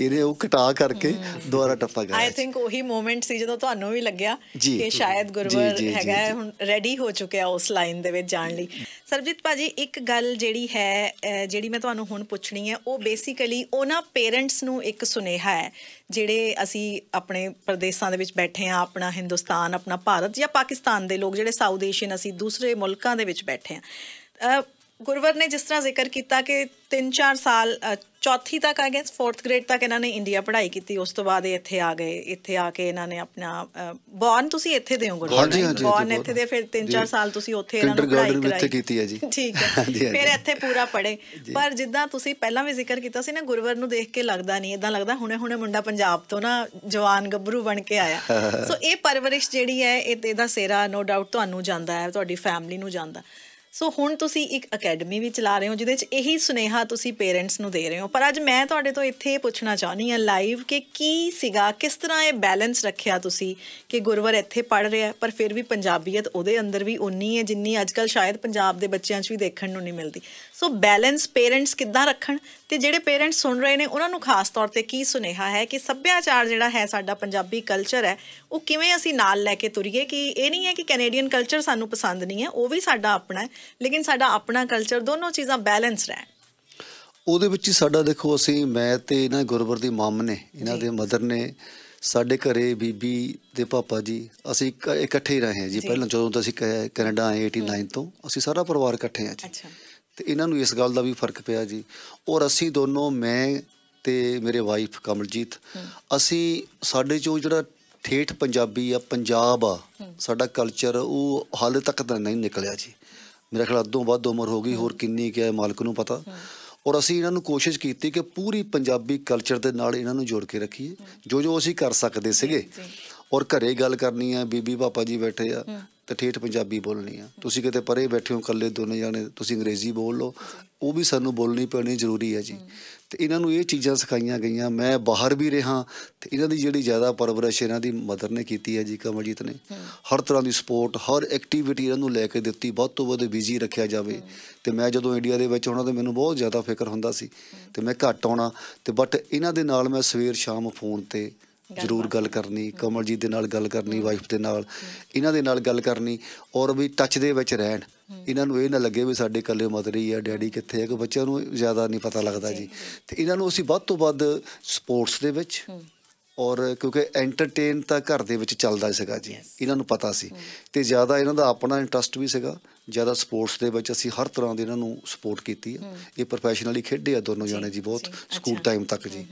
ਇਹਨੇ ਉਹ ਘਟਾ ਕਰਕੇ ਦੁਬਾਰਾ ਟੱਪਾ ਗਿਆ ਆਈ ਥਿੰਕ ਉਹੀ ਮੂਮੈਂਟ ਸੀ ਜਦੋਂ ਤੁਹਾਨੂੰ ਵੀ ਲੱਗਿਆ ਕਿ ਸ਼ਾਇਦ ਗੁਰਵਰ ਹੈਗਾ ਹੁਣ ਰੈਡੀ ਹੋ ਚੁੱਕਿਆ ਉਸ ਲਾਈਨ ਦੇ ਵਿੱਚ ਜਾਣ ਲਈ ਸਰਬਜੀਤ ਭਾਜੀ ਇੱਕ ਗੱਲ ਜਿਹੜੀ ਹੈ ਜਿਹੜੀ ਮੈਂ ਤੁਹਾਨੂੰ ਹੁਣ ਪੁੱਛਣੀ ਹੈ ਉਹ ਬੇਸਿਕਲੀ ਉਹਨਾਂ ਪੇਰੈਂਟਸ ਨੂੰ ਇੱਕ ਸੁਨੇਹਾ ਹੈ ਜਿਹੜੇ ਅਸੀਂ ਆਪਣੇ ਪ੍ਰਦੇਸ਼ਾਂ ਦੇ ਵਿੱਚ ਬੈਠੇ ਆ ਆਪਣਾ ਹਿੰਦੁਸਤਾਨ ਆਪਣਾ ਭਾਰਤ ਜਾਂ ਪਾਕਿਸਤਾਨ ਦੇ ਲੋਕ ਜਿਹੜੇ ਸਾਊਥ ਏਸ਼ੀਅਨ ਅਸੀਂ ਦੂਸਰੇ ਮੁਲਕਾਂ ਦੇ ਵਿੱਚ ਬੈਠੇ ਆ ਗੁਰਵਰ ਨੇ ਜਿਸ ਤਰ੍ਹਾਂ ਜ਼ਿਕਰ ਕੀਤਾ ਕਿ 3-4 ਸਾਲ ਚੌਥੀ ਤੱਕ ਆ ਗਏ 4th ਗ੍ਰੇਡ ਤੱਕ ਇਹਨਾਂ ਨੇ ਇੰਡੀਆ ਪੜ੍ਹਾਈ ਕੀਤੀ ਉਸ ਤੋਂ ਬਾਅਦ ਇਹ ਇੱਥੇ ਆ ਗਏ ਇੱਥੇ ਆ ਕੇ ਇਹਨਾਂ ਨੇ ਆਪਣਾ ਬੌਨ ਤੁਸੀਂ ਇੱਥੇ ਦੇ ਹੋ ਗੁਰਵਰ ਬੌਨ ਇੱਥੇ ਦੇ ਫਿਰ 3-4 ਸਾਲ ਤੁਸੀਂ ਉੱਥੇ ਇਹਨਾਂ ਨੂੰ ਪੜ੍ਹਾਈ ਕਰਾਈ ਇੱਥੇ ਕੀਤੀ ਹੈ ਜੀ <laughs> ਠੀਕ ਹੈ ਫਿਰ ਇੱਥੇ ਪੂਰਾ ਪੜ੍ਹੇ ਪਰ ਜਿੱਦਾਂ ਤੁਸੀਂ ਪਹਿਲਾਂ ਵੀ ਜ਼ਿਕਰ ਕੀਤਾ ਸੀ ਨਾ ਗੁਰਵਰ ਨੂੰ ਦੇਖ ਕੇ ਲੱਗਦਾ ਨਹੀਂ ਇਦਾਂ ਲੱਗਦਾ ਹੁਣੇ-ਹੁਣੇ ਮੁੰਡਾ ਪੰਜਾਬ ਤੋਂ ਨਾ ਜਵਾਨ ਗੱਭਰੂ ਬਣ ਕੇ ਆਇਆ ਸੋ <laughs> ਇਹ ਪਰਵਰਿਸ਼ ਜਿਹੜੀ ਹੈ ਇਹ ਇਹਦਾ ਸੇਰਾ ਨੋ ਡਾਊਟ ਤੁਹਾਨੂੰ ਜਾਂਦਾ ਹੈ ਤੁਹਾਡੀ ਫੈਮਿਲੀ ਨੂੰ ਜਾਂਦਾ ਹੈ ਸੋ ਹੁਣ ਤੁਸੀਂ ਇੱਕ ਅਕੈਡਮੀ ਵੀ ਚਲਾ ਰਹੇ ਹੋ ਜਿਹਦੇ 'ਚ ਇਹੀ ਸੁਨੇਹਾ ਤੁਸੀਂ ਪੇਰੈਂਟਸ ਨੂੰ ਦੇ ਰਹੇ ਹੋ ਪਰ ਅੱਜ ਮੈਂ ਤੁਹਾਡੇ ਤੋਂ ਇੱਥੇ ਪੁੱਛਣਾ ਚਾਹੁੰਦੀ ਆ ਲਾਈਵ ਕਿ ਕੀ ਸਿਗਾ ਕਿਸ ਤਰ੍ਹਾਂ ਇਹ ਬੈਲੈਂਸ ਰੱਖਿਆ ਤੁਸੀਂ ਕਿ ਗੁਰਵਰ ਇੱਥੇ ਪੜ ਰਿਹਾ ਪਰ ਫਿਰ ਵੀ ਪੰਜਾਬੀਅਤ ਉਹਦੇ ਅੰਦਰ ਵੀ ਉਨੀ ਹੈ ਜਿੰਨੀ ਅੱਜਕੱਲ ਸ਼ਾਇਦ ਪੰਜਾਬ ਦੇ ਬੱਚਿਆਂ 'ਚ ਵੀ ਦੇਖਣ ਨੂੰ ਨਹੀਂ ਮਿਲਦੀ ਸੋ ਬੈਲੈਂਸ ਪੇਰੈਂਟਸ ਕਿੱਦਾਂ ਰੱਖਣ ਤੇ ਜਿਹੜੇ ਪੇਰੈਂਟਸ ਸੁਣ ਰਹੇ ਨੇ ਉਹਨਾਂ ਨੂੰ ਖਾਸ ਤੌਰ ਤੇ ਕੀ ਸੁਨੇਹਾ ਹੈ ਕਿ ਸੱਭਿਆਚਾਰ ਜਿਹੜਾ ਹੈ ਸਾਡਾ ਪੰਜਾਬੀ ਕਲਚਰ ਹੈ ਉਹ ਕਿਵੇਂ ਅਸੀਂ ਨਾਲ ਲੈ ਕੇ ਤੁਰੀਏ ਕਿ ਇਹ ਨਹੀਂ ਹੈ ਕਿ ਕੈਨੇਡੀਅਨ ਕਲਚਰ ਸਾਨੂੰ ਪਸੰਦ ਨਹੀਂ ਹੈ ਉਹ ਵੀ ਸਾਡਾ ਆਪਣਾ ਹੈ ਲੇਕਿਨ ਸਾਡਾ ਆਪਣਾ ਕਲਚਰ ਦੋਨੋਂ ਚੀਜ਼ਾਂ ਬੈਲੈਂਸ ਰਹਿਣ ਉਹਦੇ ਵਿੱਚ ਹੀ ਸਾਡਾ ਦੇਖੋ ਅਸੀਂ ਮੈਂ ਤੇ ਇਹਨਾਂ ਗੁਰਵਰ ਦੀ ਮਮ ਨੇ ਇਹਨਾਂ ਦੇ ਮਦਰ ਨੇ ਸਾਡੇ ਘਰੇ ਬੀਬੀ ਤੇ ਪਾਪਾ ਜੀ ਅਸੀਂ ਇਕੱਠੇ ਹੀ ਰਹੇ ਹਾਂ ਜੀ ਪਹਿਲਾਂ ਜਦੋਂ ਤੁਸੀਂ ਅਸੀਂ ਕੈਨੇਡਾ ਆਏ 89 ਤੋਂ ਅਸੀਂ ਸਾਰਾ ਪਰਿਵਾਰ ਇਕੱਠੇ ਆ ਜੀ ਅੱਛਾ ਤੇ ਇਹਨਾਂ ਨੂੰ ਇਸ ਗੱਲ ਦਾ ਵੀ ਫਰਕ ਪਿਆ ਜੀ ਔਰ ਅਸੀਂ ਦੋਨੋਂ ਮੈਂ ਤੇ ਮੇਰੇ ਵਾਈਫ ਕਮਲਜੀਤ ਅਸੀਂ ਸਾਡੇ ਚੋਂ ਜਿਹੜਾ ਠੇਠ ਪੰਜਾਬੀ ਆ ਪੰਜਾਬ ਆ ਸਾਡਾ ਕਲਚਰ ਉਹ ਹਾਲੇ ਤੱਕ ਤਾਂ ਨਹੀਂ ਨਿਕਲਿਆ ਜੀ ਮੇਰੇ ਖਿਆਲ ਅੱਧੋਂ ਵੱਧ ਉਮਰ ਹੋ ਗਈ ਹੋਰ ਕਿੰਨੀ ਕਿ ਹੈ ਮਾਲਕ ਨੂੰ ਪਤਾ ਔਰ ਅਸੀਂ ਇਹਨਾਂ ਨੂੰ ਕੋਸ਼ਿਸ਼ ਕੀਤੀ ਕਿ ਪੂਰੀ ਪੰਜਾਬੀ ਕਲਚਰ ਦੇ ਨਾਲ ਇਹਨਾਂ ਨੂੰ ਜੋੜ ਕੇ ਰੱਖੀਏ ਜੋ ਜੋ ਅਸੀਂ ਕਰ ਸਕਦੇ ਸੀਗੇ ਔਰ ਘਰੇ ਗੱਲ ਕਰਨੀ ਆ ਬੀਬੀ ਪਾਪਾ ਜੀ ਬੈਠੇ ਆ ਤੇ ਠੇਠ ਪੰਜਾਬੀ ਬੋਲਣੀ ਆ ਤੁਸੀਂ ਕਿਤੇ ਪਰੇ ਬੈਠੇ ਹੋ ਇਕੱਲੇ ਦੋਨੇ ਜਾਣੇ ਤੁਸੀਂ ਅੰਗਰੇਜ਼ੀ ਬੋਲ ਲਓ ਉਹ ਵੀ ਸਾਨੂੰ ਬੋਲਣੀ ਪੈਣੀ ਜ਼ਰੂਰੀ ਹੈ ਜੀ ਤੇ ਇਹਨਾਂ ਨੂੰ ਇਹ ਚੀਜ਼ਾਂ ਸਿਖਾਈਆਂ ਗਈਆਂ ਮੈਂ ਬਾਹਰ ਵੀ ਰਿਹਾ ਤੇ ਇਹਨਾਂ ਦੀ ਜਿਹੜੀ ਜ਼ਿਆਦਾ ਪਰਵਰਿਸ਼ ਇਹਨਾਂ ਦੀ ਮਦਰ ਨੇ ਕੀਤੀ ਹੈ ਜੀ ਕਮਲਜੀਤ ਨੇ ਹਰ ਤਰ੍ਹਾਂ ਦੀ ਸਪੋਰਟ ਹਰ ਐਕਟੀਵਿਟੀ ਇਹਨਾਂ ਨੂੰ ਲੈ ਕੇ ਦਿੱਤੀ ਬਹੁਤ ਤੋਂ ਵੱਧ ਬਿਜ਼ੀ ਰੱਖਿਆ ਜਾਵੇ ਤੇ ਮੈਂ ਜਦੋਂ ਇੰਡੀਆ ਦੇ ਵਿੱਚ ਉਹਨਾਂ ਦੇ ਮੈਨੂੰ ਬਹੁਤ ਜ਼ਿਆਦਾ ਫਿਕਰ ਹੁੰਦਾ ਸੀ ਤੇ ਮੈਂ ਘੱਟ ਆਉਣਾ ਤੇ ਬਟ ਇਹਨਾਂ ਦੇ ਨਾਲ ਮੈਂ ਸਵੇਰ ਸ਼ਾਮ ਫੋਨ ਤੇ ਜ਼ਰੂਰ ਗੱਲ ਕਰਨੀ ਕਮਲਜੀਤ ਦੇ ਨਾਲ ਗੱਲ ਕਰਨੀ ਵਾਈਫ ਦੇ ਨਾਲ ਇਹਨਾਂ ਦੇ ਨਾਲ ਗੱਲ ਕਰਨੀ ਔਰ ਵੀ ਟੱਚ ਦੇ ਵਿੱਚ ਰਹਿਣ ਇਹਨਾਂ ਨੂੰ ਇਹ ਨਾ ਲੱਗੇ ਵੀ ਸਾਡੇ ਇਕੱਲੇ ਮਦਰ ਹੀ ਆ ਡੈਡੀ ਕਿੱਥੇ ਹੈ ਕਿ ਬੱਚਿਆਂ ਨੂੰ ਜ਼ਿਆਦਾ ਨਹੀਂ ਪਤਾ ਲੱਗਦਾ ਜੀ ਤੇ ਇਹਨਾਂ ਨੂੰ ਅਸੀਂ ਵੱਧ ਤੋਂ ਵੱਧ ਸਪੋਰਟਸ ਦੇ ਵਿੱਚ ਔਰ ਕਿਉਂਕਿ ਐਂਟਰਟੇਨ ਤਾਂ ਘਰ ਦੇ ਵਿੱਚ ਚੱਲਦਾ ਸੀਗਾ ਜੀ ਇਹਨਾਂ ਨੂੰ ਪਤਾ ਸੀ ਤੇ ਜ਼ਿਆਦਾ ਇਹਨਾਂ ਦਾ ਆਪਣਾ ਇੰਟਰਸਟ ਵੀ ਸੀਗਾ ਜ਼ਿਆਦਾ ਸਪੋਰਟਸ ਦੇ ਵਿੱਚ ਅਸੀਂ ਹਰ ਤਰ੍ਹਾਂ ਦੇ ਇਹਨਾਂ ਨੂੰ ਸਪੋਰਟ ਕੀਤੀ ਆ ਇਹ ਪ੍ਰੋਫੈਸ਼ਨਲੀ ਖੇਡੇ ਆ ਦੋਨੋਂ ਜਾਣੇ ਜੀ ਬਹੁਤ ਸਕੂਲ ਟਾਈਮ ਤੱਕ ਜੀ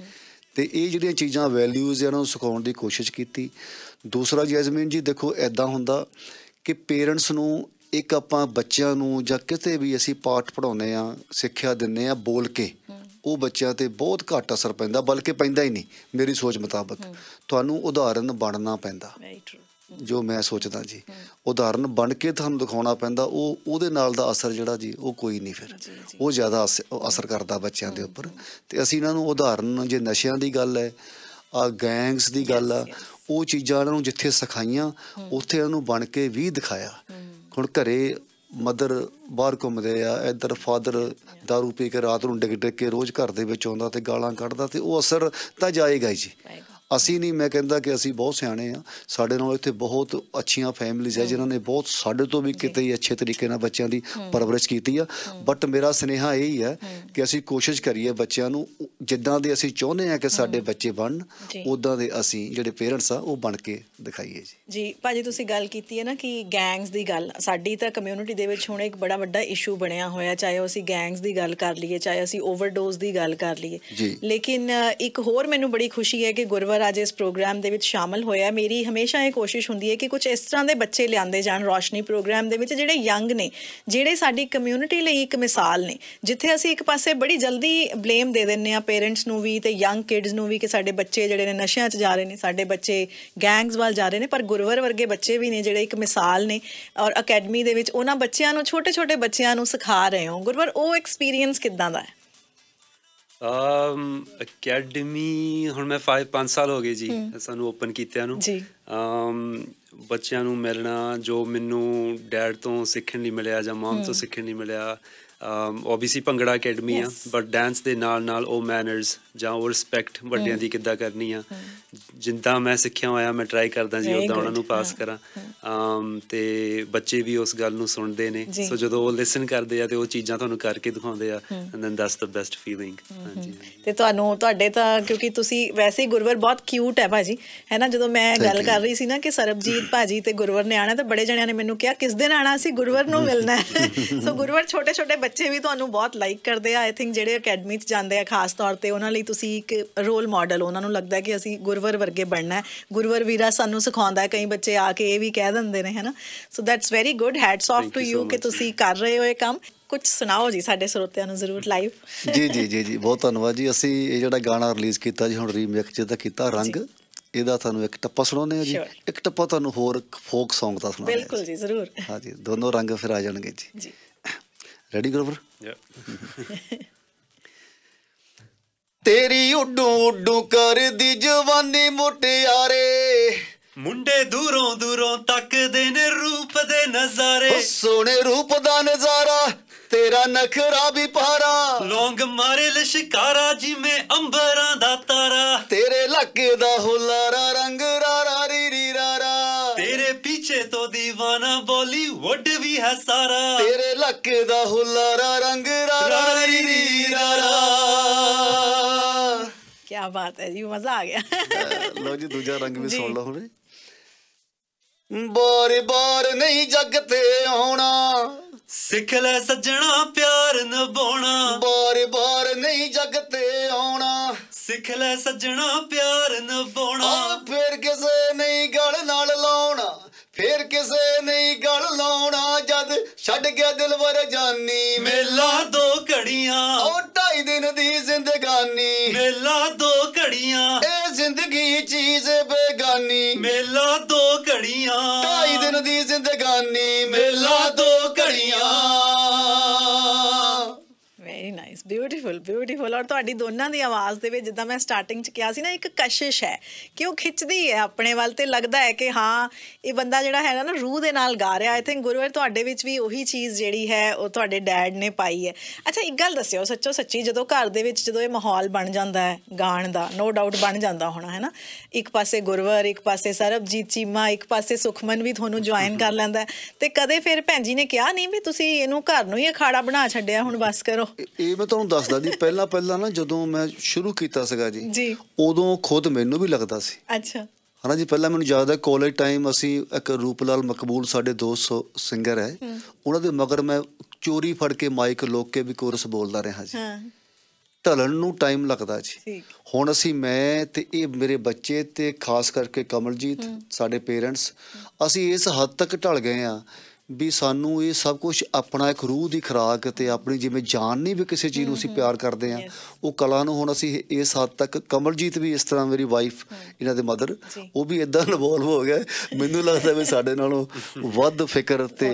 ਤੇ ਇਹ ਜਿਹੜੀਆਂ ਚੀਜ਼ਾਂ ਵੈਲਿਊਜ਼ ਇਹਨਾਂ ਨੂੰ ਸਿਖਾਉਣ ਦੀ ਕੋਸ਼ਿਸ਼ ਕੀਤੀ ਦੂਸਰਾ ਜੈਸਮੀਨ ਜੀ ਦੇਖੋ ਐਦਾਂ ਹੁੰਦਾ ਕਿ ਪੇਰੈਂਟਸ ਨੂੰ ਇੱਕ ਆਪਾਂ ਬੱਚਿਆਂ ਨੂੰ ਜਾਂ ਕਿਤੇ ਵੀ ਅਸੀਂ ਪਾਠ ਪੜਾਉਂਦੇ ਆ ਸਿੱਖਿਆ ਦਿੰਨੇ ਆ ਬੋਲ ਕੇ ਉਹ ਬੱਚਿਆਂ ਤੇ ਬਹੁਤ ਘੱਟ ਅਸਰ ਪੈਂਦਾ ਬਲਕਿ ਪੈਂਦਾ ਹੀ ਨਹੀਂ ਮੇਰੀ ਸੋਚ ਮੁਤਾਬਕ ਤੁਹਾਨੂੰ ਉਦਾਹਰਨ ਬਣਨਾ ਪੈਂਦਾ ਵੈਰੀ ਟਰੂ ਜੋ ਮੈਂ ਸੋਚਦਾ ਜੀ ਉਦਾਹਰਨ ਬਣ ਕੇ ਤੁਹਾਨੂੰ ਦਿਖਾਉਣਾ ਪੈਂਦਾ ਉਹ ਉਹਦੇ ਨਾਲ ਦਾ ਅਸਰ ਜਿਹੜਾ ਜੀ ਉਹ ਕੋਈ ਨਹੀਂ ਫਿਰ ਉਹ ਜ਼ਿਆਦਾ ਅਸਰ ਕਰਦਾ ਬੱਚਿਆਂ ਦੇ ਉੱਪਰ ਤੇ ਅਸੀਂ ਇਹਨਾਂ ਨੂੰ ਉਦਾਹਰਨ ਜੇ ਨਸ਼ਿਆਂ ਦੀ ਗੱਲ ਹੈ ਆ ਗੈਂਗਸ ਦੀ ਗੱਲ ਆ ਉਹ ਚੀਜ਼ਾਂ ਇਹਨਾਂ ਨੂੰ ਜਿੱਥੇ ਸਿਖਾਈਆਂ ਉੱਥੇ ਇਹਨਾਂ ਨੂੰ ਬਣ ਕੇ ਵੀ ਦਿਖਾਇਆ ਹੁਣ ਘਰੇ ਮਦਰ ਬਾਹਰ ਘੁੰਮਦੇ ਆ ਇਧਰ ਫਾਦਰ दारू ਪੀ ਕੇ ਰਾਤ ਨੂੰ ਡਿੱਗ ਡਿੱਗ ਕੇ ਰੋਜ਼ ਘਰ ਦੇ ਵਿੱਚ ਆਉਂਦਾ ਤੇ ਗਾਲਾਂ ਕੱਢਦਾ ਤੇ ਉਹ ਅਸਰ ਤਾਂ ਜਾਏਗਾ ਜੀ ਅਸੀਂ ਨਹੀਂ ਮੈਂ ਕਹਿੰਦਾ ਕਿ ਅਸੀਂ ਬਹੁਤ ਸਿਆਣੇ ਆ ਸਾਡੇ ਨਾਲ ਇੱਥੇ ਬਹੁਤ ਅੱਛੀਆਂ ਫੈਮਲੀਆਂ ਆ ਜਿਨ੍ਹਾਂ ਨੇ ਬਹੁਤ ਸਾਡੇ ਤੋਂ ਵੀ ਕਿਤੇ ਹੀ ਅੱਛੇ ਤਰੀਕੇ ਨਾਲ ਬੱਚਿਆਂ ਦੀ ਪਰਵਰਿਸ਼ ਕੀਤੀ ਆ ਬਟ ਮੇਰਾ ਸਨੇਹਾ ਇਹ ਹੀ ਹੈ ਕਿ ਅਸੀਂ ਕੋਸ਼ਿਸ਼ ਕਰੀਏ ਬੱਚਿਆਂ ਨੂੰ ਜਿੱਦਾਂ ਦੇ ਅਸੀਂ ਚਾਹੁੰਦੇ ਆ ਕਿ ਸਾਡੇ ਬੱਚੇ ਬਣਨ ਉਦਾਂ ਦੇ ਅਸੀਂ ਜਿਹੜੇ ਪੇਰੈਂਟਸ ਆ ਉਹ ਬਣ ਕੇ ਦਿਖਾਈਏ ਜੀ ਜੀ ਭਾਜੀ ਤੁਸੀਂ ਗੱਲ ਕੀਤੀ ਹੈ ਨਾ ਕਿ ਗੈਂਗਸ ਦੀ ਗੱਲ ਸਾਡੀ ਤਾਂ ਕਮਿਊਨਿਟੀ ਦੇ ਵਿੱਚ ਹੁਣ ਇੱਕ ਬੜਾ ਵੱਡਾ ਇਸ਼ੂ ਬਣਿਆ ਹੋਇਆ ਚਾਹੇ ਅਸੀਂ ਗੈਂਗਸ ਦੀ ਗੱਲ ਕਰ ਲਈਏ ਚਾਹੇ ਅਸੀਂ ਓਵਰਡੋਜ਼ ਦੀ ਗੱਲ ਕਰ ਲਈਏ ਲੇਕਿਨ ਇੱਕ ਹੋਰ ਮੈਨੂੰ ਬੜੀ ਖੁਸ਼ੀ ਹੈ ਕਿ ਗੁਰਵਰ ਸਰ ਅੱਜ ਇਸ ਪ੍ਰੋਗਰਾਮ ਦੇ ਵਿੱਚ ਸ਼ਾਮਲ ਹੋਇਆ ਮੇਰੀ ਹਮੇਸ਼ਾ ਇਹ ਕੋਸ਼ਿਸ਼ ਹੁੰਦੀ ਹੈ ਕਿ ਕੁਝ ਇਸ ਤਰ੍ਹਾਂ ਦੇ ਬੱਚੇ ਲਿਆਂਦੇ ਜਾਣ ਰੋਸ਼ਨੀ ਪ੍ਰੋਗਰਾਮ ਦੇ ਵਿੱਚ ਜਿਹੜੇ ਯੰਗ ਨੇ ਜਿਹੜੇ ਸਾਡੀ ਕਮਿਊਨਿਟੀ ਲਈ ਇੱਕ ਮਿਸਾਲ ਨੇ ਜਿੱਥੇ ਅਸੀਂ ਇੱਕ ਪਾਸੇ ਬੜੀ ਜਲਦੀ ਬਲੇਮ ਦੇ ਦਿੰਨੇ ਆ ਪੇਰੈਂਟਸ ਨੂੰ ਵੀ ਤੇ ਯੰਗ ਕਿਡਸ ਨੂੰ ਵੀ ਕਿ ਸਾਡੇ ਬੱਚੇ ਜਿਹੜੇ ਨੇ ਨਸ਼ਿਆਂ 'ਚ ਜਾ ਰਹੇ ਨੇ ਸਾਡੇ ਬੱਚੇ ਗੈਂਗਸ ਵੱਲ ਜਾ ਰਹੇ ਨੇ ਪਰ ਗੁਰਵਰ ਵਰਗੇ ਬੱਚੇ ਵੀ ਨੇ ਜਿਹੜੇ ਇੱਕ ਮਿਸਾਲ ਨੇ ਔਰ ਅਕੈਡਮੀ ਦੇ ਵਿੱਚ ਉਹਨਾਂ ਬੱਚਿਆਂ ਨੂੰ ਛੋਟੇ-ਛੋਟੇ ਬੱਚਿਆਂ ਨੂੰ ਸਿਖਾ ਰਹੇ ਹੋ ਗੁਰਵਰ ਉਹ ਐਕਸਪੀਰੀਅੰਸ ਕਿਦਾਂ ਦਾ ਹੈ ਅਮ ਅਕੈਡਮੀ ਹੁਣ ਮੈਂ 5 5 ਸਾਲ ਹੋ ਗਏ ਜੀ ਸਾਨੂੰ ਓਪਨ ਕੀਤਿਆਂ ਨੂੰ ਜੀ ਅਮ ਬੱਚਿਆਂ ਨੂੰ ਮਿਲਣਾ ਜੋ ਮੈਨੂੰ ਡੈਡ ਤੋਂ ਸਿੱਖਣ ਲਈ ਮਿਲਿਆ ਜਾਂ ਮਮ ਤੋਂ ਸਿੱਖਣ ਲਈ ਮਿਲਿਆ ਅਮ ਆਬਵੀਅਸਲੀ ਭੰਗੜਾ ਅਕੈਡਮੀ ਆ ਬਟ ਡਾਂਸ ਦੇ ਨਾਲ ਨਾਲ ਉਹ ਮੈਨਰਸ ਜਾਂ ਉਹ ਰਿਸਪੈਕਟ ਵੱਡਿਆਂ ਦੀ ਕਿੱਦਾਂ ਕਰਨੀ ਆ ਜਿੰਦਾ ਮੈਂ ਸਿੱਖਿਆ ਹੋਇਆ ਮੈਂ ਟਰਾਈ ਕਰਦਾ ਜੀ ਉਹਦਾ ਉਹਨਾਂ ਨੂੰ ਪਾਸ ਕਰਾਂ ਤੇ ਬੱਚੇ ਵੀ ਉਸ ਗੱਲ ਨੂੰ ਸੁਣਦੇ ਨੇ ਸੋ ਜਦੋਂ ਉਹ ਲਿਸਨ ਕਰਦੇ ਆ ਤੇ ਉਹ ਚੀਜ਼ਾਂ ਤੁਹਾਨੂੰ ਕਰਕੇ ਦਿਖਾਉਂਦੇ ਆ and then that's the best feeling ਹਾਂਜੀ ਤੇ ਤੁਹਾਨੂੰ ਤੁਹਾਡੇ ਤਾਂ ਕਿਉਂਕਿ ਤੁਸੀਂ ਵੈਸੇ ਹੀ ਗੁਰਵਰ ਬਹੁਤ ਕਿਊਟ ਹੈ ਭਾਜੀ ਹੈ ਨਾ ਜਦੋਂ ਮੈਂ ਗੱਲ ਕਰ ਰਹੀ ਸੀ ਨਾ ਕਿ ਸਰਬਜੀਤ ਭਾਜੀ ਤੇ ਗੁਰਵਰ ਨੇ ਆਣਾ ਤਾਂ ਬੜੇ ਜਣਿਆਂ ਨੇ ਮੈਨੂੰ ਕਿਹਾ ਕਿਸ ਦਿਨ ਆਣਾ ਸੀ ਗੁਰਵਰ ਨੂੰ ਮਿਲਣਾ ਸੋ <laughs> ਗੁਰਵਰ ਛੋਟੇ ਛੋਟੇ ਬੱਚੇ ਵੀ ਤੁਹਾਨੂੰ ਬਹੁਤ ਲਾਈਕ ਕਰਦੇ ਆ ਆਈ ਥਿੰਕ ਜਿਹੜੇ ਅਕੈਡਮੀ 'ਚ ਜਾਂਦੇ ਆ ਖਾਸ ਤੌਰ ਤੇ ਉਹਨਾਂ ਲਈ ਤੁਸੀਂ ਇੱਕ ਰੋਲ ਮਾਡਲ ਉਹਨਾਂ ਨੂੰ ਲੱਗਦਾ ਕਿ ਅਸੀਂ ਗੁਰਵਰ ਵਰਗੇ ਬਣਨਾ ਹੈ ਗੁਰਵਰ ਵੀਰਾ ਸਾਨੂੰ ਸਿਖਾਉਂਦਾ ਹੈ ਕਈ ਬੱਚੇ ਆ ਕੇ ਇਹ ਵੀ ਕਹਿ ਦਿੰਦੇ ਨੇ ਹੈਨਾ so that's very good hats off to you ਕਿ ਤੁਸੀਂ ਕਰ ਰਹੇ ਹੋ ਇਹ ਕੰਮ ਕੁਝ ਸੁਣਾਓ ਜੀ ਸਾਡੇ ਸਰੋਤਿਆਂ ਨੂੰ ਜ਼ਰੂਰ ਲਾਈਵ ਜੀ ਜੀ ਜੀ ਜੀ ਬਹੁਤ ਧੰਨਵਾਦ ਜੀ ਅਸੀਂ ਇਹ ਜਿਹੜਾ ਗਾਣਾ ਰਿਲੀਜ਼ ਕੀਤਾ ਜੀ ਹੁਣ ਰੀਮਿਕਸ ਜਿਹਦਾ ਕੀਤਾ ਰੰਗ ਇਹਦਾ ਤੁਹਾਨੂੰ ਇੱਕ ਟੱਪਾ ਸੁਣਾਉਂਦੇ ਆ ਜੀ ਇੱਕ ਟੱਪਾ ਤੁਹਾਨੂੰ ਹੋਰ ਫੋਕ Song ਦਾ ਸੁਣਾਉਂਦੇ ਬਿਲਕੁਲ ਜੀ ਜ਼ਰੂਰ ਹਾਂ ਜੀ ਦੋਨੋਂ ਰੰਗ ਫਿਰ ਆ ਜਾਣਗੇ ਜੀ ਜੀ ਰੈਡੀ ਗੁਰਵਰ ਯਾ <laughs> ਤੇਰੀ ਉਡੂ ਉਡੂ ਕਰਦੀ ਜਵਾਨੀ ਮੋਟਿਆਰੇ ਮੁੰਡੇ ਦੂਰੋਂ ਦੂਰੋਂ ਤੱਕਦੇ ਨੇ ਰੂਪ ਦੇ ਨਜ਼ਾਰੇ ਸੋਹਣੇ ਰੂਪ ਦਾ ਨਜ਼ਾਰਾ ਤੇਰਾ ਨਖਰਾ ਵੀ ਪਹਾਰਾ ਲੌਂਗ ਮਾਰੇ ਲਸ਼ਕਾਰਾ ਜਿਵੇਂ ਅੰਬਰਾਂ ਦਾ ਤਾਰਾ ਤੇਰੇ ਲੱਕ ਦਾ ਹੁਲਾਰਾ ਰੰਗ ਰਾਰਾ ਰੀ ਰੀ ਰਾਰਾ ਤੇਰੇ ਪਿੱਛੇ ਤੋਂ دیਵਾਨਾ ਬਾਲੀਵੁੱਡ ਵੀ ਹੈ ਸਾਰਾ ਤੇਰੇ ਲੱਕ ਦਾ ਹੁਲਾਰਾ ਰੰਗ ਰਾਰਾ ਰੀ ਰੀ ਰਾਰਾ ਬਾਤ ਹੈ ਜੀ ਮਜ਼ਾ ਆ ਗਿਆ ਲੋ ਜੀ ਦੂਜਾ ਰੰਗ ਵੀ ਸੁਣ ਲਓ ਹੁਣੇ ਬੋਰ ਬੋਰ ਨਹੀਂ ਜੱਗ ਤੇ ਆਉਣਾ ਸਿੱਖ ਲੈ ਸੱਜਣਾ ਪਿਆਰ ਨਿਭਾਉਣਾ ਬੋਰ ਬੋਰ ਨਹੀਂ ਜੱਗ ਤੇ ਆਉਣਾ ਸਿੱਖ ਲੈ ਸੱਜਣਾ ਪਿਆਰ ਨਿਭਾਉਣਾ ਫੇਰ ਕਿਸੇ ਨਹੀਂ ਗਲ ਨਾਲ ਲਾਉਣਾ ਫੇਰ ਕਿਸੇ ਨਹੀਂ ਗਲ ਲਾਉਣਾ ਜਦ ਛੱਡ ਗਿਆ ਦਿਲਵਰ ਜਾਨੀ ਮੇਲਾ ਦੋ ਘੜੀਆਂ ਉਹ ਢਾਈ ਦਿਨ ਦੀ ਜ਼ਿੰਦਗਾਨੀ ਮੇਲਾ ਦੋ ਘੜੀਆਂ ਇਹ ਜ਼ਿੰਦਗੀ ਚੀਜ਼ ਬੇਗਾਨੀ ਮੇਲਾ ਦੋ ਘੜੀਆਂ ਢਾਈ ਦਿਨ ਦੀ ਜ਼ਿੰਦਗਾਨੀ ਮੇਲਾ ਦੋ ਘੜੀਆਂ ਵੈਰੀ ਨਾਈਸ ਬਿਊਟੀਫੁਲ ਬਿਊਟੀਫੁਲ ਔਰ ਤੁਹਾਡੀ ਦੋਨਾਂ ਦੀ ਆਵਾਜ਼ ਦੇ ਵਿੱਚ ਜਿੱਦਾਂ ਮੈਂ ਸਟਾਰਟਿੰਗ 'ਚ ਕਿਹਾ ਸੀ ਨਾ ਇੱਕ ਕਸ਼ਿਸ਼ ਹੈ ਕਿ ਉਹ ਖਿੱਚਦੀ ਹੈ ਆਪਣੇ ਵੱਲ ਤੇ ਲੱਗਦਾ ਹੈ ਕਿ ਹਾਂ ਇਹ ਬੰਦਾ ਜਿਹੜਾ ਹੈ ਨਾ ਰੂਹ ਦੇ ਨਾਲ ਗਾ ਰਿਹਾ ਆਈ ਥਿੰਕ ਗੁਰੂਵਰ ਤੁਹਾਡੇ ਵਿੱਚ ਵੀ ਉਹੀ ਚੀਜ਼ ਜਿਹੜੀ ਹੈ ਉਹ ਤੁਹਾਡੇ ਡੈਡ ਨੇ ਪਾਈ ਹੈ ਅੱਛਾ ਇੱਕ ਗੱਲ ਦੱਸਿਓ ਸੱਚੋ ਸੱਚੀ ਜਦੋਂ ਘਰ ਦੇ ਵਿੱਚ ਜਦੋਂ ਇਹ ਮਾਹੌਲ ਬਣ ਜਾਂਦਾ ਹੈ ਗਾਣ ਦਾ ਨੋ ਡਾਊਟ ਬਣ ਜਾਂਦਾ ਹੋਣਾ ਹੈ ਨਾ ਇੱਕ ਪਾਸੇ ਗੁਰਵਰ ਇੱਕ ਪਾਸੇ ਸਰਬਜੀਤ ਚੀਮਾ ਇੱਕ ਪਾਸੇ ਸੁਖਮਨ ਵੀ ਤੁਹਾਨੂੰ ਜੁਆਇਨ ਕਰ ਲੈਂਦਾ ਤੇ ਕਦੇ ਫਿਰ ਭੈਣ ਜੀ ਨੇ ਕਿਹਾ ਨਹੀਂ ਵੀ ਤੁਸੀਂ ਇਹਨੂੰ ਘਰ ਨੂੰ ਹੀ ਅਖਾੜਾ ਬਣਾ ਛੱਡਿਆ ਹੁਣ ਬਸ ਕਰੋ ਇਹ ਮੈਂ ਤੁਹਾਨੂੰ ਦੱਸਦਾ ਜੀ ਪਹਿਲਾਂ ਪਹਿਲਾਂ ਨਾ ਜਦੋਂ ਮੈਂ ਸ਼ੁਰੂ ਕੀਤਾ ਸੀਗਾ ਜੀ ਉਦੋਂ ਖੁਦ ਮੈਨੂੰ ਵੀ ਲੱਗਦਾ ਸੀ ਅੱਛਾ ਹਨਾ ਜੀ ਪਹਿਲਾਂ ਮੈਨੂੰ ਯਾਦ ਹੈ ਕਾਲਜ ਟਾਈਮ ਅਸੀਂ ਇੱਕ ਰੂਪਲਾਲ ਮਕਬੂਲ ਸਾਡੇ ਦੋਸਤ ਸਿੰਗਰ ਹੈ ਉਹਨਾਂ ਦੇ ਮਗਰ ਮੈਂ ਚੋਰੀ ਫੜ ਕੇ ਮਾਈਕ ਲੋਕ ਕੇ ਵੀ ਕੋਰਸ ਬੋਲਦਾ ਰਿਹਾ ਜੀ ਹਾਂ ਢਲਣ ਨੂੰ ਟਾਈਮ ਲੱਗਦਾ ਜੀ ਠੀਕ ਹੁਣ ਅਸੀਂ ਮੈਂ ਤੇ ਇਹ ਮੇਰੇ ਬੱਚੇ ਤੇ ਖਾਸ ਕਰਕੇ ਕਮਲਜੀਤ ਸਾਡੇ ਪੇਰੈਂਟਸ ਅਸੀਂ ਇਸ ਹੱਦ ਤੱਕ ਢਲ ਗਏ ਆ ਵੀ ਸਾਨੂੰ ਇਹ ਸਭ ਕੁਝ ਆਪਣਾ ਇੱਕ ਰੂਹ ਦੀ ਖਰਾਕ ਤੇ ਆਪਣੀ ਜਿਵੇਂ ਜਾਨ ਨਹੀਂ ਵੀ ਕਿਸੇ ਚੀਜ਼ ਨੂੰ ਅਸੀਂ ਪਿਆਰ ਕਰਦੇ ਆ ਉਹ ਕਲਾ ਨੂੰ ਹੁਣ ਅਸੀਂ ਇਸ ਹੱਦ ਤੱਕ ਕਮਲਜੀਤ ਵੀ ਇਸ ਤਰ੍ਹਾਂ ਮੇਰੀ ਵਾਈਫ ਇਹਨਾਂ ਦੇ ਮਦਰ ਉਹ ਵੀ ਇਦਾਂ ਇਨਵੋਲਵ ਹੋ ਗਿਆ ਮੈਨੂੰ ਲੱਗਦਾ ਵੀ ਸਾਡੇ ਨਾਲੋਂ ਵੱਧ ਫਿਕਰ ਤੇ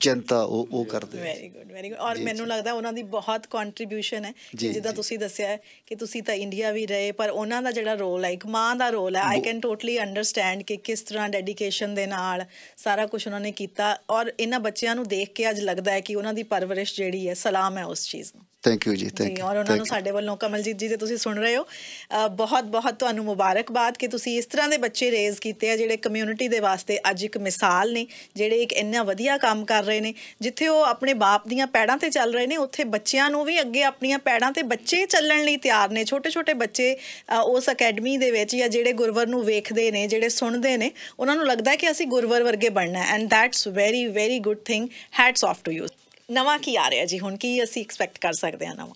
ਚਿੰਤਾ ਉਹ ਉਹ ਕਰਦੇ ਵੈਰੀ ਗੁੱਡ ਵੈਰੀ ਗੁੱਡ ਔਰ ਮੈਨੂੰ ਲੱਗਦਾ ਉਹਨਾਂ ਦੀ ਬਹੁਤ ਕੰਟਰੀਬਿਊਸ਼ਨ ਹੈ ਜਿੱਦਾਂ ਤੁਸੀਂ ਦੱਸਿਆ ਕਿ ਤੁਸੀਂ ਤਾਂ ਇੰਡੀਆ ਵੀ ਰਹੇ ਪਰ ਉਹਨਾਂ ਦਾ ਜਿਹੜਾ ਰੋਲ ਹੈ ਇੱਕ ਮਾਂ ਦਾ ਰੋਲ ਹੈ ਆਈ ਕੈਨ ਟੋਟਲੀ ਅੰਡਰਸਟੈਂਡ ਕਿ ਕਿਸ ਤਰ੍ਹਾਂ ਡੈਡੀਕੇਸ਼ਨ ਦੇ ਨਾਲ ਸਾਰਾ ਕੁਝ ਉਹਨਾਂ ਨੇ ਕੀਤਾ ਔਰ ਇਹਨਾਂ ਬੱਚਿਆਂ ਨੂੰ ਦੇਖ ਕੇ ਅੱਜ ਲੱਗਦਾ ਹੈ ਕਿ ਉਹਨਾਂ ਦੀ ਪਰਵਰਿਸ਼ ਜਿਹੜੀ ਹੈ ਸਲਾਮ ਹੈ ਉਸ ਚੀਜ਼ ਨੂੰ ਥੈਂਕ ਯੂ ਜੀ ਥੈਂਕ ਯੂ ਔਰ ਉਹਨਾਂ ਨੂੰ ਸਾਡੇ ਵੱਲੋਂ ਕਮਲਜੀਤ ਜੀ ਜੇ ਤੁਸੀਂ ਸੁਣ ਰਹੇ ਹੋ ਬਹੁਤ ਬਹੁਤ ਤੁਹਾਨੂੰ ਮੁਬਾਰਕਬਾਦ ਕਿ ਤੁਸੀਂ ਇਸ ਤਰ੍ਹਾਂ ਦੇ ਬੱਚੇ ਰੇਜ਼ ਕੀਤੇ ਆ ਜਿਹੜੇ ਕਮਿਊਨਿਟੀ ਦੇ ਵਾਸਤੇ ਅੱਜ ਇੱਕ ਮਿਸਾਲ ਨੇ ਜਿਹੜੇ ਇੱਕ ਇੰਨਾ ਵਧੀਆ ਕੰਮ ਕਰ ਰਹੇ ਨੇ ਜਿੱਥੇ ਉਹ ਆਪਣੇ ਬਾਪ ਦੀਆਂ ਪੈੜਾਂ ਤੇ ਚੱਲ ਰਹੇ ਨੇ ਉੱਥੇ ਬੱਚਿਆਂ ਨੂੰ ਵੀ ਅੱਗੇ ਆਪਣੀਆਂ ਪੈੜਾਂ ਤੇ ਬੱਚੇ ਚੱਲਣ ਲਈ ਤਿਆਰ ਨੇ ਛੋਟੇ-ਛੋਟੇ ਬੱਚੇ ਉਸ ਅਕੈਡਮੀ ਦੇ ਵਿੱਚ ਜਾਂ ਜਿਹੜੇ ਗੁਰਵਰ ਨੂੰ ਵੇਖਦੇ ਨੇ ਜਿਹੜੇ ਸੁਣਦੇ ਨੇ ਉਹਨਾਂ ਨੂੰ ਲੱਗਦਾ ਕਿ ਅਸੀਂ ਗੁਰਵਰ ਵਰਗੇ ਬਣਨਾ and that's very very good thing hats off to you ਨਵਾਂ ਕੀ ਆ ਰਿਹਾ ਜੀ ਹੁਣ ਕੀ ਅਸੀਂ ਐਕਸਪੈਕਟ ਕਰ ਸਕਦੇ ਹਾਂ ਨਵਾਂ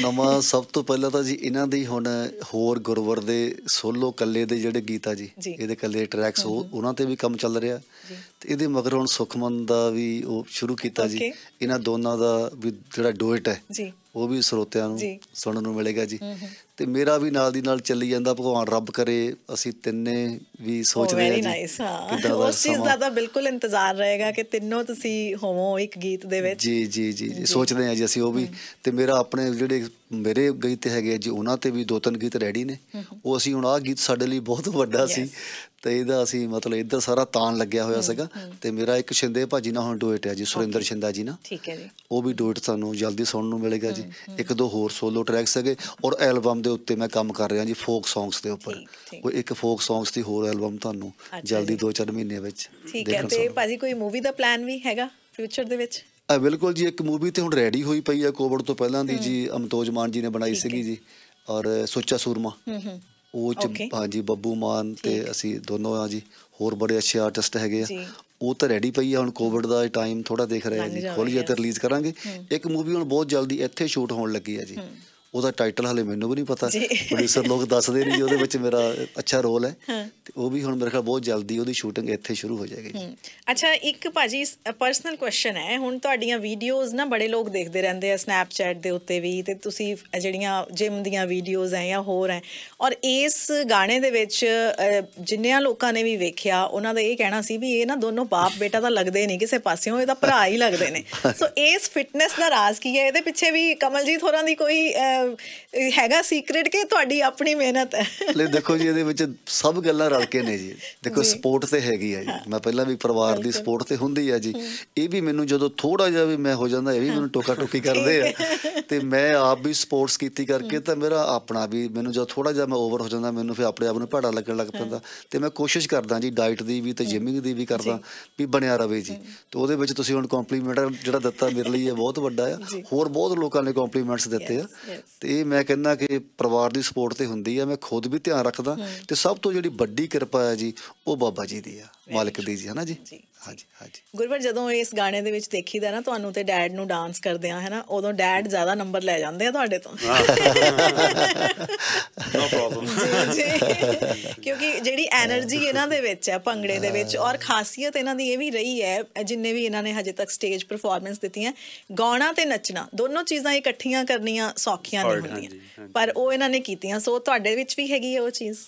ਨਵਾਂ ਸਭ ਤੋਂ ਪਹਿਲਾਂ ਤਾਂ ਜੀ ਇਹਨਾਂ ਦੀ ਹੁਣ ਹੋਰ ਗੁਰਵਰ ਦੇ ਸੋਲੋ ਕੱਲੇ ਦੇ ਜਿਹੜੇ ਗੀਤ ਆ ਜੀ ਇਹਦੇ ਕੱਲੇ ਟਰੈਕਸ ਉਹਨਾਂ ਤੇ ਵੀ ਕੰਮ ਚੱਲ ਰਿਹਾ ਤੇ ਇਹਦੇ ਮਗਰ ਹੁਣ ਸੁਖਮਨ ਦਾ ਵੀ ਉਹ ਸ਼ੁਰੂ ਕੀਤਾ ਜੀ ਇਹਨਾਂ ਦੋਨਾਂ ਦਾ ਵੀ ਜਿਹੜਾ ਡੋਇਟ ਹੈ ਜੀ ਉਹ ਵੀ ਸਰੋਤਿਆਂ ਨੂੰ ਸੁਣਨ ਨੂੰ ਮਿਲੇਗਾ ਜੀ ਤੇ ਮੇਰਾ ਵੀ ਨਾਲ ਦੀ ਨਾਲ ਚੱਲੀ ਜਾਂਦਾ ਭਗਵਾਨ ਰੱਬ ਕਰੇ ਅਸੀਂ ਤਿੰਨੇ ਵੀ ਸੋਚਦੇ ਆ ਜੀ ਉਸ ਚੀਜ਼ ਦਾ ਤਾਂ ਬਿਲਕੁਲ ਇੰਤਜ਼ਾਰ ਰਹੇਗਾ ਕਿ ਤਿੰਨੋਂ ਤੁਸੀਂ ਹੋਵੋ ਇੱਕ ਗੀਤ ਦੇ ਵਿੱਚ ਜੀ ਜੀ ਜੀ ਸੋਚਦੇ ਆ ਜੀ ਅਸੀਂ ਉਹ ਵੀ ਤੇ ਮੇਰਾ ਆਪਣੇ ਜਿਹੜੇ ਮੇਰੇ ਗੀਤ ਹੈਗੇ ਜੀ ਉਹਨਾਂ ਤੇ ਵੀ ਦੋ ਤਿੰਨ ਗੀਤ ਰੈਡੀ ਨੇ ਉਹ ਅਸੀਂ ਹੁਣ ਆਹ ਗੀਤ ਸਾਡੇ ਲਈ ਬਹੁਤ ਵੱਡਾ ਸੀ ਤੇ ਇਹਦਾ ਅਸੀਂ ਮਤਲਬ ਇੱਧਰ ਸਾਰਾ ਤਾਨ ਲੱਗਿਆ ਹੋਇਆ ਸੀਗਾ ਤੇ ਮੇਰਾ ਇੱਕ ਸ਼ਿੰਦੇ ਭਾਜੀ ਨਾਲ ਹੁਣ ਡੋਇਟ ਹੈ ਜੀ ਸੁਰਿੰਦਰ ਸ਼ਿੰਦਾ ਜੀ ਨਾਲ ਠੀਕ ਹੈ ਜੀ ਉਹ ਵੀ ਡੋਇਟ ਸਾਨੂੰ ਜਲਦੀ ਸੁਣਨ ਨੂੰ ਮਿਲੇਗਾ ਜੀ ਇੱਕ ਦੋ ਹੋਰ ਸੋਲੋ ਟਰੈਕਸ ਹੈਗੇ ਔਰ ਐਲਬਮ ਦੇ ਉੱਤੇ ਮੈਂ ਕੰਮ ਕਰ ਰਿਹਾ ਜੀ ਫੋਕ ਸੌਂਗਸ ਦੇ ਉੱਪਰ ਉਹ ਇੱਕ ਫੋਕ ਸੌਂਗਸ ਦੀ ਹੋਰ ਐਲਬਮ ਤੁਹਾਨੂੰ ਜਲਦੀ 2-4 ਮਹੀਨੇ ਵਿੱਚ ਠੀਕ ਹੈ ਤੇ ਭਾਜੀ ਕੋਈ ਮੂਵੀ ਦਾ ਪਲਾਨ ਵੀ ਹੈਗਾ ਫਿਊਚਰ ਦੇ ਵਿੱਚ ਆ ਬਿਲਕੁਲ ਜੀ ਇੱਕ ਮੂਵੀ ਤੇ ਹੁਣ ਰੈਡੀ ਹੋਈ ਪਈ ਹੈ ਕੋਵਿਡ ਤੋਂ ਪਹਿਲਾਂ ਦੀ ਜੀ ਅਮਤੋਜ ਮਾਨ ਜੀ ਨੇ ਬਣਾਈ ਸੀਗੀ ਜੀ ਔਰ ਸੋਚਾ ਸੂਰਮਾ ਉਹ ਚ ਹਾਂਜੀ ਬੱਬੂ ਮਾਨ ਤੇ ਅਸੀਂ ਦੋਨੋਂ ਆ ਜੀ ਹੋਰ ਬੜੇ ਅੱਛੇ ਆਰਟਿਸਟ ਹੈਗੇ ਆ ਉਹ ਤਾਂ ਰੈਡੀ ਪਈ ਆ ਹੁਣ ਕੋਵਿਡ ਦਾ ਟਾਈਮ ਥੋੜਾ ਦੇਖ ਰਿਹਾ ਜੀ ਖੋਲੀਏ ਤੇ ਰਿਲੀਜ਼ ਕਰਾਂਗੇ ਇੱਕ ਮੂਵੀ ਹੁਣ ਬਹੁਤ ਜਲਦੀ ਇੱਥੇ ਸ਼ੂਟ ਹੋਣ ਲੱਗੀ ਆ ਜੀ ਉਹਦਾ ਟਾਈਟਲ ਹਲੇ ਮੈਨੂੰ ਵੀ ਨਹੀਂ ਪਤਾ ਪ੍ਰੋਡਿਊਸਰ ਲੋਕ ਦੱਸਦੇ ਨਹੀਂ ਉਹਦੇ ਵਿੱਚ ਮੇਰਾ ਅੱਛਾ ਰੋਲ ਹੈ ਤੇ ਉਹ ਵੀ ਹੁਣ ਮੇਰੇ ਖਿਆਲ ਬਹੁਤ ਜਲਦੀ ਉਹਦੀ ਸ਼ੂਟਿੰਗ ਇੱਥੇ ਸ਼ੁਰੂ ਹੋ ਜਾਏਗੀ ਅੱਛਾ ਇੱਕ ਭਾਜੀ ਪਰਸਨਲ ਕੁਐਸਚਨ ਹੈ ਹੁਣ ਤੁਹਾਡੀਆਂ ਵੀਡੀਓਜ਼ ਨਾ ਬੜੇ ਲੋਕ ਦੇਖਦੇ ਰਹਿੰਦੇ ਆ ਸਨੈਪਚੈਟ ਦੇ ਉੱਤੇ ਵੀ ਤੇ ਤੁਸੀਂ ਜਿਹੜੀਆਂ ਜਿਮ ਦੀਆਂ ਵੀਡੀਓਜ਼ ਐ ਜਾਂ ਹੋਰ ਐ ਔਰ ਇਸ ਗਾਣੇ ਦੇ ਵਿੱਚ ਜਿੰਨਿਆਂ ਲੋਕਾਂ ਨੇ ਵੀ ਵੇਖਿਆ ਉਹਨਾਂ ਦਾ ਇਹ ਕਹਿਣਾ ਸੀ ਵੀ ਇਹ ਨਾ ਦੋਨੋਂ ਬਾਪ ਬੇਟਾ ਤਾਂ ਲੱਗਦੇ ਨਹੀਂ ਕਿਸੇ ਪਾਸਿਓਂ ਇਹ ਤਾਂ ਭਰਾ ਹੀ ਲੱਗਦੇ ਨੇ ਸੋ <laughs> ਇਸ ਫਿਟਨੈਸ ਦਾ ਰਾਜ਼ ਕੀ ਹੈ ਇਹਦੇ ਪਿੱਛੇ ਵੀ ਕਮਲਜੀਤ ਹੋਰਾਂ ਦੀ ਕੋਈ ਹੈਗਾ ਸੀਕ੍ਰੀਟ ਕਿ ਤੁਹਾਡੀ ਆਪਣੀ ਮਿਹਨਤ ਹੈ ਲੈ ਦੇਖੋ ਜੀ ਇਹਦੇ ਵਿੱਚ ਸਭ ਗੱਲਾਂ ਰਲ ਕੇ ਨੇ ਜੀ ਦੇਖੋ ਸਪੋਰਟ ਤੇ ਹੈਗੀ ਆ ਜੀ ਮੈਂ ਪਹਿਲਾਂ ਵੀ ਪਰਿਵਾਰ ਦੀ ਸਪੋਰਟ ਤੇ ਹੁੰਦੀ ਆ ਜੀ ਇਹ ਵੀ ਮੈਨੂੰ ਜਦੋਂ ਥੋੜਾ ਜਿਹਾ ਵੀ ਮੈਂ ਹੋ ਜਾਂਦਾ ਇਹ ਵੀ ਮੈਨੂੰ ਟੋਕਾ ਟੋਕੀ ਕਰਦੇ ਆ ਤੇ ਮੈਂ ਆਪ ਵੀ ਸਪੋਰਟਸ ਕੀਤੀ ਕਰਕੇ ਤਾਂ ਮੇਰਾ ਆਪਣਾ ਵੀ ਮੈਨੂੰ ਜਦੋਂ ਥੋੜਾ ਜਿਹਾ ਮੈਂ ਓਵਰ ਹੋ ਜਾਂਦਾ ਮੈਨੂੰ ਫਿਰ ਆਪਣੇ ਆਪ ਨੂੰ ਭੜਾ ਲੱਗਣ ਲੱਗ ਪੈਂਦਾ ਤੇ ਮੈਂ ਕੋਸ਼ਿਸ਼ ਕਰਦਾ ਜੀ ਡਾਈਟ ਦੀ ਵੀ ਤੇ ਜਿਮਿੰਗ ਦੀ ਵੀ ਕਰਦਾ ਵੀ ਬਣਿਆ ਰਵੇ ਜੀ ਤੇ ਉਹਦੇ ਵਿੱਚ ਤੁਸੀਂ ਹੁਣ ਕੰਪਲੀਮੈਂਟ ਜਿਹੜਾ ਦਿੱਤਾ ਮੇਰੇ ਲਈ ਇਹ ਬਹੁਤ ਵੱਡਾ ਆ ਹੋਰ ਬਹੁਤ ਲੋਕਾਂ ਨੇ ਕੰਪਲੀਮੈਂਟਸ ਦਿੱਤੇ ਆ ਤੇ ਇਹ ਮੈਂ ਕਹਿੰਦਾ ਕਿ ਪਰਿਵਾਰ ਦੀ ਸਪੋਰਟ ਤੇ ਹੁੰਦੀ ਆ ਮੈਂ ਖੁਦ ਵੀ ਧਿਆਨ ਰੱਖਦਾ ਤੇ ਸਭ ਤੋਂ ਜਿਹੜੀ ਵੱਡੀ ਕਿਰਪਾ ਹੈ ਜੀ ਉਹ ਬਾਬਾ ਜੀ ਦੀ ਆ ਮਾਲਕ ਦੀ ਜੀ ਹਨਾ ਜੀ ਹਾਂਜੀ ਹਾਂਜੀ ਗੁਰਵਰ ਜਦੋਂ ਇਸ ਗਾਣੇ ਦੇ ਵਿੱਚ ਦੇਖੀਦਾ ਨਾ ਤੁਹਾਨੂੰ ਤੇ ਡੈਡ ਨੂੰ ਡਾਂਸ ਕਰਦੇ ਆ ਹਨਾ ਉਦੋਂ ਡੈਡ ਜ਼ਿਆਦਾ ਨੰਬਰ ਲੈ ਜਾਂਦੇ ਆ ਤੁਹਾਡੇ ਤੋਂ ਨੋ ਪ੍ਰੋਬਲਮ ਕਿਉਂਕਿ ਜਿਹੜੀ એનર્ਜੀ ਇਹਨਾਂ ਦੇ ਵਿੱਚ ਹੈ ਭੰਗੜੇ ਦੇ ਵਿੱਚ ਔਰ ਖਾਸੀਅਤ ਇਹਨਾਂ ਦੀ ਇਹ ਵੀ ਰਹੀ ਹੈ ਜਿੰਨੇ ਵੀ ਇਹਨਾਂ ਨੇ ਹਜੇ ਤੱਕ ਸਟੇਜ ਪਰਫਾਰਮੈਂਸ ਦਿੱਤੀਆਂ ਗਾਉਣਾ ਤੇ ਨੱਚਣਾ ਦੋਨੋਂ ਚੀਜ਼ਾਂ ਇਕੱਠੀਆਂ ਕਰਨੀਆਂ ਸੌਖੀਆਂ ਨਹੀਂ ਹੁੰਦੀਆਂ ਪਰ ਉਹ ਇਹਨਾਂ ਨੇ ਕੀਤੀਆਂ ਸੋ ਤੁਹਾਡੇ ਵਿੱਚ ਵੀ ਹੈਗੀ ਹੈ ਉਹ ਚੀਜ਼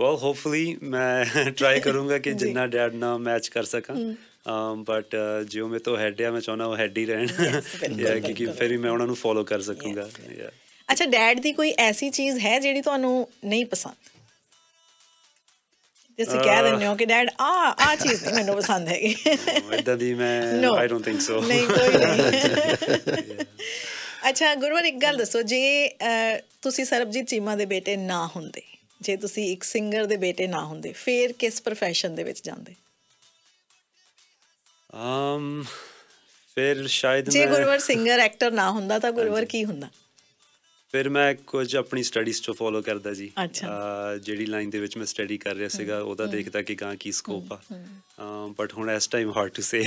ਵੈਲ ਹੋਪਫੁਲੀ ਮੈਂ ਟਰਾਈ <laughs> <laughs> ਕਰੂੰਗਾ ਕਿ ਜਿੰਨਾ ਡੈਡ ਨਾਲ ਮੈਚ ਕਰ ਸਕਾਂ ਬਟ ਜਿਉ ਮੇ ਤੋਂ ਹੈਡ ਆ ਮੈਂ ਚਾਹਣਾ ਉਹ ਹੈਡ ਹੀ ਰਹਿਣ <laughs> ਕਿਉਂਕਿ ਫਿਰ ਮੈਂ ਉਹਨਾਂ ਨੂੰ ਫੋਲੋ ਕਰ ਸਕੂੰਗਾ ਅੱਛਾ ਡੈਡ ਦੀ ਕੋਈ ਐਸੀ ਚੀਜ਼ ਹੈ ਜਿਹੜੀ ਤੁਹਾਨੂੰ ਨਹੀਂ ਪਸੰਦ ਜਿਸ ਕਹਿ uh, ਦਿੰਦੇ ਹੋ ਕਿ ਡੈਡ ਆ ਆ ਚੀਜ਼ ਨਹੀਂ ਮੈਨੂੰ ਪਸੰਦ ਹੈਗੀ ਇਦਾਂ ਦੀ ਮੈਂ ਆਈ ਡੋਂਟ ਥਿੰਕ ਸੋ ਨਹੀਂ ਕੋਈ ਨਹੀਂ ਅੱਛਾ ਗੁਰਵਰ ਇੱਕ ਗੱਲ ਦੱਸੋ ਜੇ ਤੁਸੀਂ ਸਰਬਜੀਤ ਚੀਮਾ ਦੇ ਬੇਟੇ ਨਾ ਹੁੰਦੇ ਜੇ ਤੁਸੀਂ ਇੱਕ ਸਿੰਗਰ ਦੇ ਬੇਟੇ ਨਾ ਹੁੰਦੇ ਫੇਰ ਕਿਸ profession ਦੇ ਵਿੱਚ ਜਾਂਦੇ ਅਮ ਫਿਰ ਸ਼ਾਇਦ ਮੈਂ ਜੇ ਗੁਰਵਰ ਸਿੰਗਰ ਐਕਟਰ ਨਾ ਹੁੰਦਾ ਤਾਂ ਗੁਰਵਰ ਕੀ ਹੁੰਦਾ ਫਿਰ ਮੈਂ ਕੁਝ ਆਪਣੀ ਸਟੱਡੀਜ਼ ਤੋਂ ਫੋਲੋ ਕਰਦਾ ਜੀ ਜਿਹੜੀ ਲਾਈਨ ਦੇ ਵਿੱਚ ਮੈਂ ਸਟੱਡੀ ਕਰ ਰਿਹਾ ਸੀਗਾ ਉਹਦਾ ਦੇਖਦਾ ਕਿ ਗਾਂ ਕੀ ਸਕੋਪ ਆ ਬਟ ਹੁਣ ਇਸ ਟਾਈਮ ਹਾਰਡ ਟੂ ਸੇ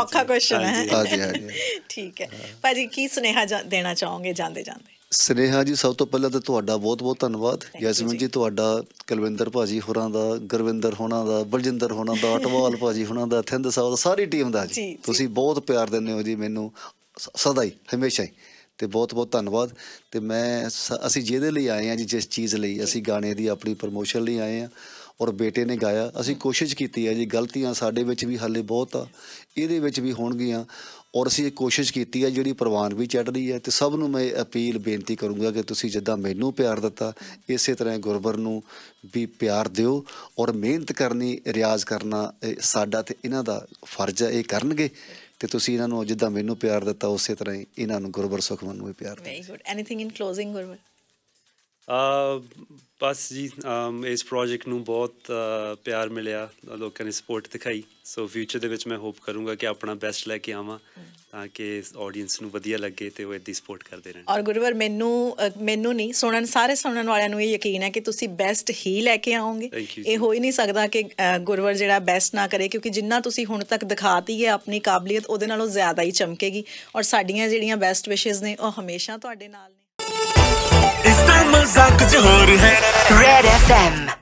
ਔਖਾ ਕੁਐਸਚਨ ਹੈ ਹਾਂਜੀ ਹਾਂਜੀ ਠੀਕ ਹੈ ਭਾਜੀ ਕੀ ਸੁਨੇਹਾ ਦੇਣਾ ਚਾਹੋਗੇ ਜਾਂਦੇ ਜਾਂਦੇ ਸਨੇਹਾ ਜੀ ਸਭ ਤੋਂ ਪਹਿਲਾਂ ਤਾਂ ਤੁਹਾਡਾ ਬਹੁਤ-ਬਹੁਤ ਧੰਨਵਾਦ ਯਸਮਨ ਜੀ ਤੁਹਾਡਾ ਕਲਵਿੰਦਰ ਭਾਜੀ ਹੋਰਾਂ ਦਾ ਗੁਰਵਿੰਦਰ ਹੋਣਾ ਦਾ ਬਲਜਿੰਦਰ ਹੋਣਾ ਦਾ ਅਟਵਾਲ ਭਾਜੀ ਹੋਣਾ ਦਾ ਥਿੰਦ ਸਾਹਿਬ ਦਾ ਸਾਰੀ ਟੀਮ ਦਾ ਜੀ ਤੁਸੀਂ ਬਹੁਤ ਪਿਆਰ ਦਿੰਦੇ ਹੋ ਜੀ ਮੈਨੂੰ ਸਦਾ ਹੀ ਹਮੇਸ਼ਾ ਹੀ ਤੇ ਬਹੁਤ ਬਹੁਤ ਧੰਨਵਾਦ ਤੇ ਮੈਂ ਅਸੀਂ ਜਿਹਦੇ ਲਈ ਆਏ ਆ ਜੀ ਜਿਸ ਚੀਜ਼ ਲਈ ਅਸੀਂ ਗਾਣੇ ਦੀ ਆਪਣੀ ਪ੍ਰੋਮੋਸ਼ਨ ਲਈ ਆਏ ਆ ਔਰ ਬੇਟੇ ਨੇ ਗਾਇਆ ਅਸੀਂ ਕੋਸ਼ਿਸ਼ ਕੀਤੀ ਹੈ ਜੀ ਗਲਤੀਆਂ ਸਾਡੇ ਵਿੱਚ ਵੀ ਹਾਲੇ ਬਹੁਤ ਆ ਇਹਦੇ ਵਿੱਚ ਵੀ ਹੋਣਗੀਆਂ ਔਰ ਅਸੀਂ ਇਹ ਕੋਸ਼ਿਸ਼ ਕੀਤੀ ਹੈ ਜਿਹੜੀ ਪ੍ਰਵਾਨ ਵੀ ਚੜ ਰਹੀ ਹੈ ਤੇ ਸਭ ਨੂੰ ਮੈਂ ਅਪੀਲ ਬੇਨਤੀ ਕਰੂੰਗਾ ਕਿ ਤੁਸੀਂ ਜਿੱਦਾਂ ਮੈਨੂੰ ਪਿਆਰ ਦਿੱਤਾ ਇਸੇ ਤਰ੍ਹਾਂ ਗੁਰਬਰ ਨੂੰ ਵੀ ਪਿਆਰ ਦਿਓ ਔਰ ਮਿਹਨਤ ਕਰਨੀ ਰਿਆਜ਼ ਕਰਨਾ ਸਾਡਾ ਤੇ ਇਹਨਾਂ ਦਾ ਫਰਜ਼ ਹੈ ਇਹ ਕਰਨਗੇ ਕਿ ਤੁਸੀਂ ਇਹਨਾਂ ਨੂੰ ਜਿੱਦਾਂ ਮੈਨੂੰ ਪਿਆਰ ਦਿੱਤਾ ਉਸੇ ਤਰ੍ਹਾਂ ਹੀ ਇਹਨਾਂ ਨੂੰ ਗੁਰਬਰ ਸੁਖਮਨ ਨੂੰ ਵੀ ਪਿਆਰ very good anything in closing Gurbar ਬਸ ਜੀ ਇਸ ਪ੍ਰੋਜੈਕਟ ਨੂੰ ਬਹੁਤ ਪਿਆਰ ਮਿਲਿਆ ਲੋਕਾਂ ਨੇ ਸਪੋਰਟ ਦਿਖਾਈ ਸੋ ਫਿਊਚਰ ਦੇ ਵਿੱਚ ਮੈਂ ਹੋਪ ਕਰੂੰਗਾ ਕਿ ਆਪਣਾ ਬੈਸਟ ਲੈ ਕੇ ਆਵਾਂ ਤਾਂ ਕਿ ਆਡੀਅנס ਨੂੰ ਵਧੀਆ ਲੱਗੇ ਤੇ ਉਹ ਇਦੀ ਸਪੋਰਟ ਕਰਦੇ ਰਹਿਣ ਔਰ ਗੁਰਵਰ ਮੈਨੂੰ ਮੈਨੂੰ ਨਹੀਂ ਸੁਣਨ ਸਾਰੇ ਸੁਣਨ ਵਾਲਿਆਂ ਨੂੰ ਇਹ ਯਕੀਨ ਹੈ ਕਿ ਤੁਸੀਂ ਬੈਸਟ ਹੀ ਲੈ ਕੇ ਆਓਗੇ ਇਹ ਹੋ ਹੀ ਨਹੀਂ ਸਕਦਾ ਕਿ ਗੁਰਵਰ ਜਿਹੜਾ ਬੈਸਟ ਨਾ ਕਰੇ ਕਿਉਂਕਿ ਜਿੰਨਾ ਤੁਸੀਂ ਹੁਣ ਤੱਕ ਦਿਖਾਤੀ ਹੈ ਆਪਣੀ ਕਾਬਲੀਅਤ ਉਹਦੇ ਨਾਲੋਂ ਜ਼ਿਆਦਾ ਹੀ ਚਮਕੇਗੀ ਔਰ ਸਾਡੀਆਂ ਜਿਹੜੀਆਂ ਬੈਸਟ ਵਿਸ਼ੇਸ ਨੇ ਉਹ ਹਮੇਸ਼ਾ ਤੁਹਾਡੇ ਨਾਲ ਇਸ ਦਾ ਮਜ਼ਾਕ ਚ ਹੋਰ ਹੈ Red FM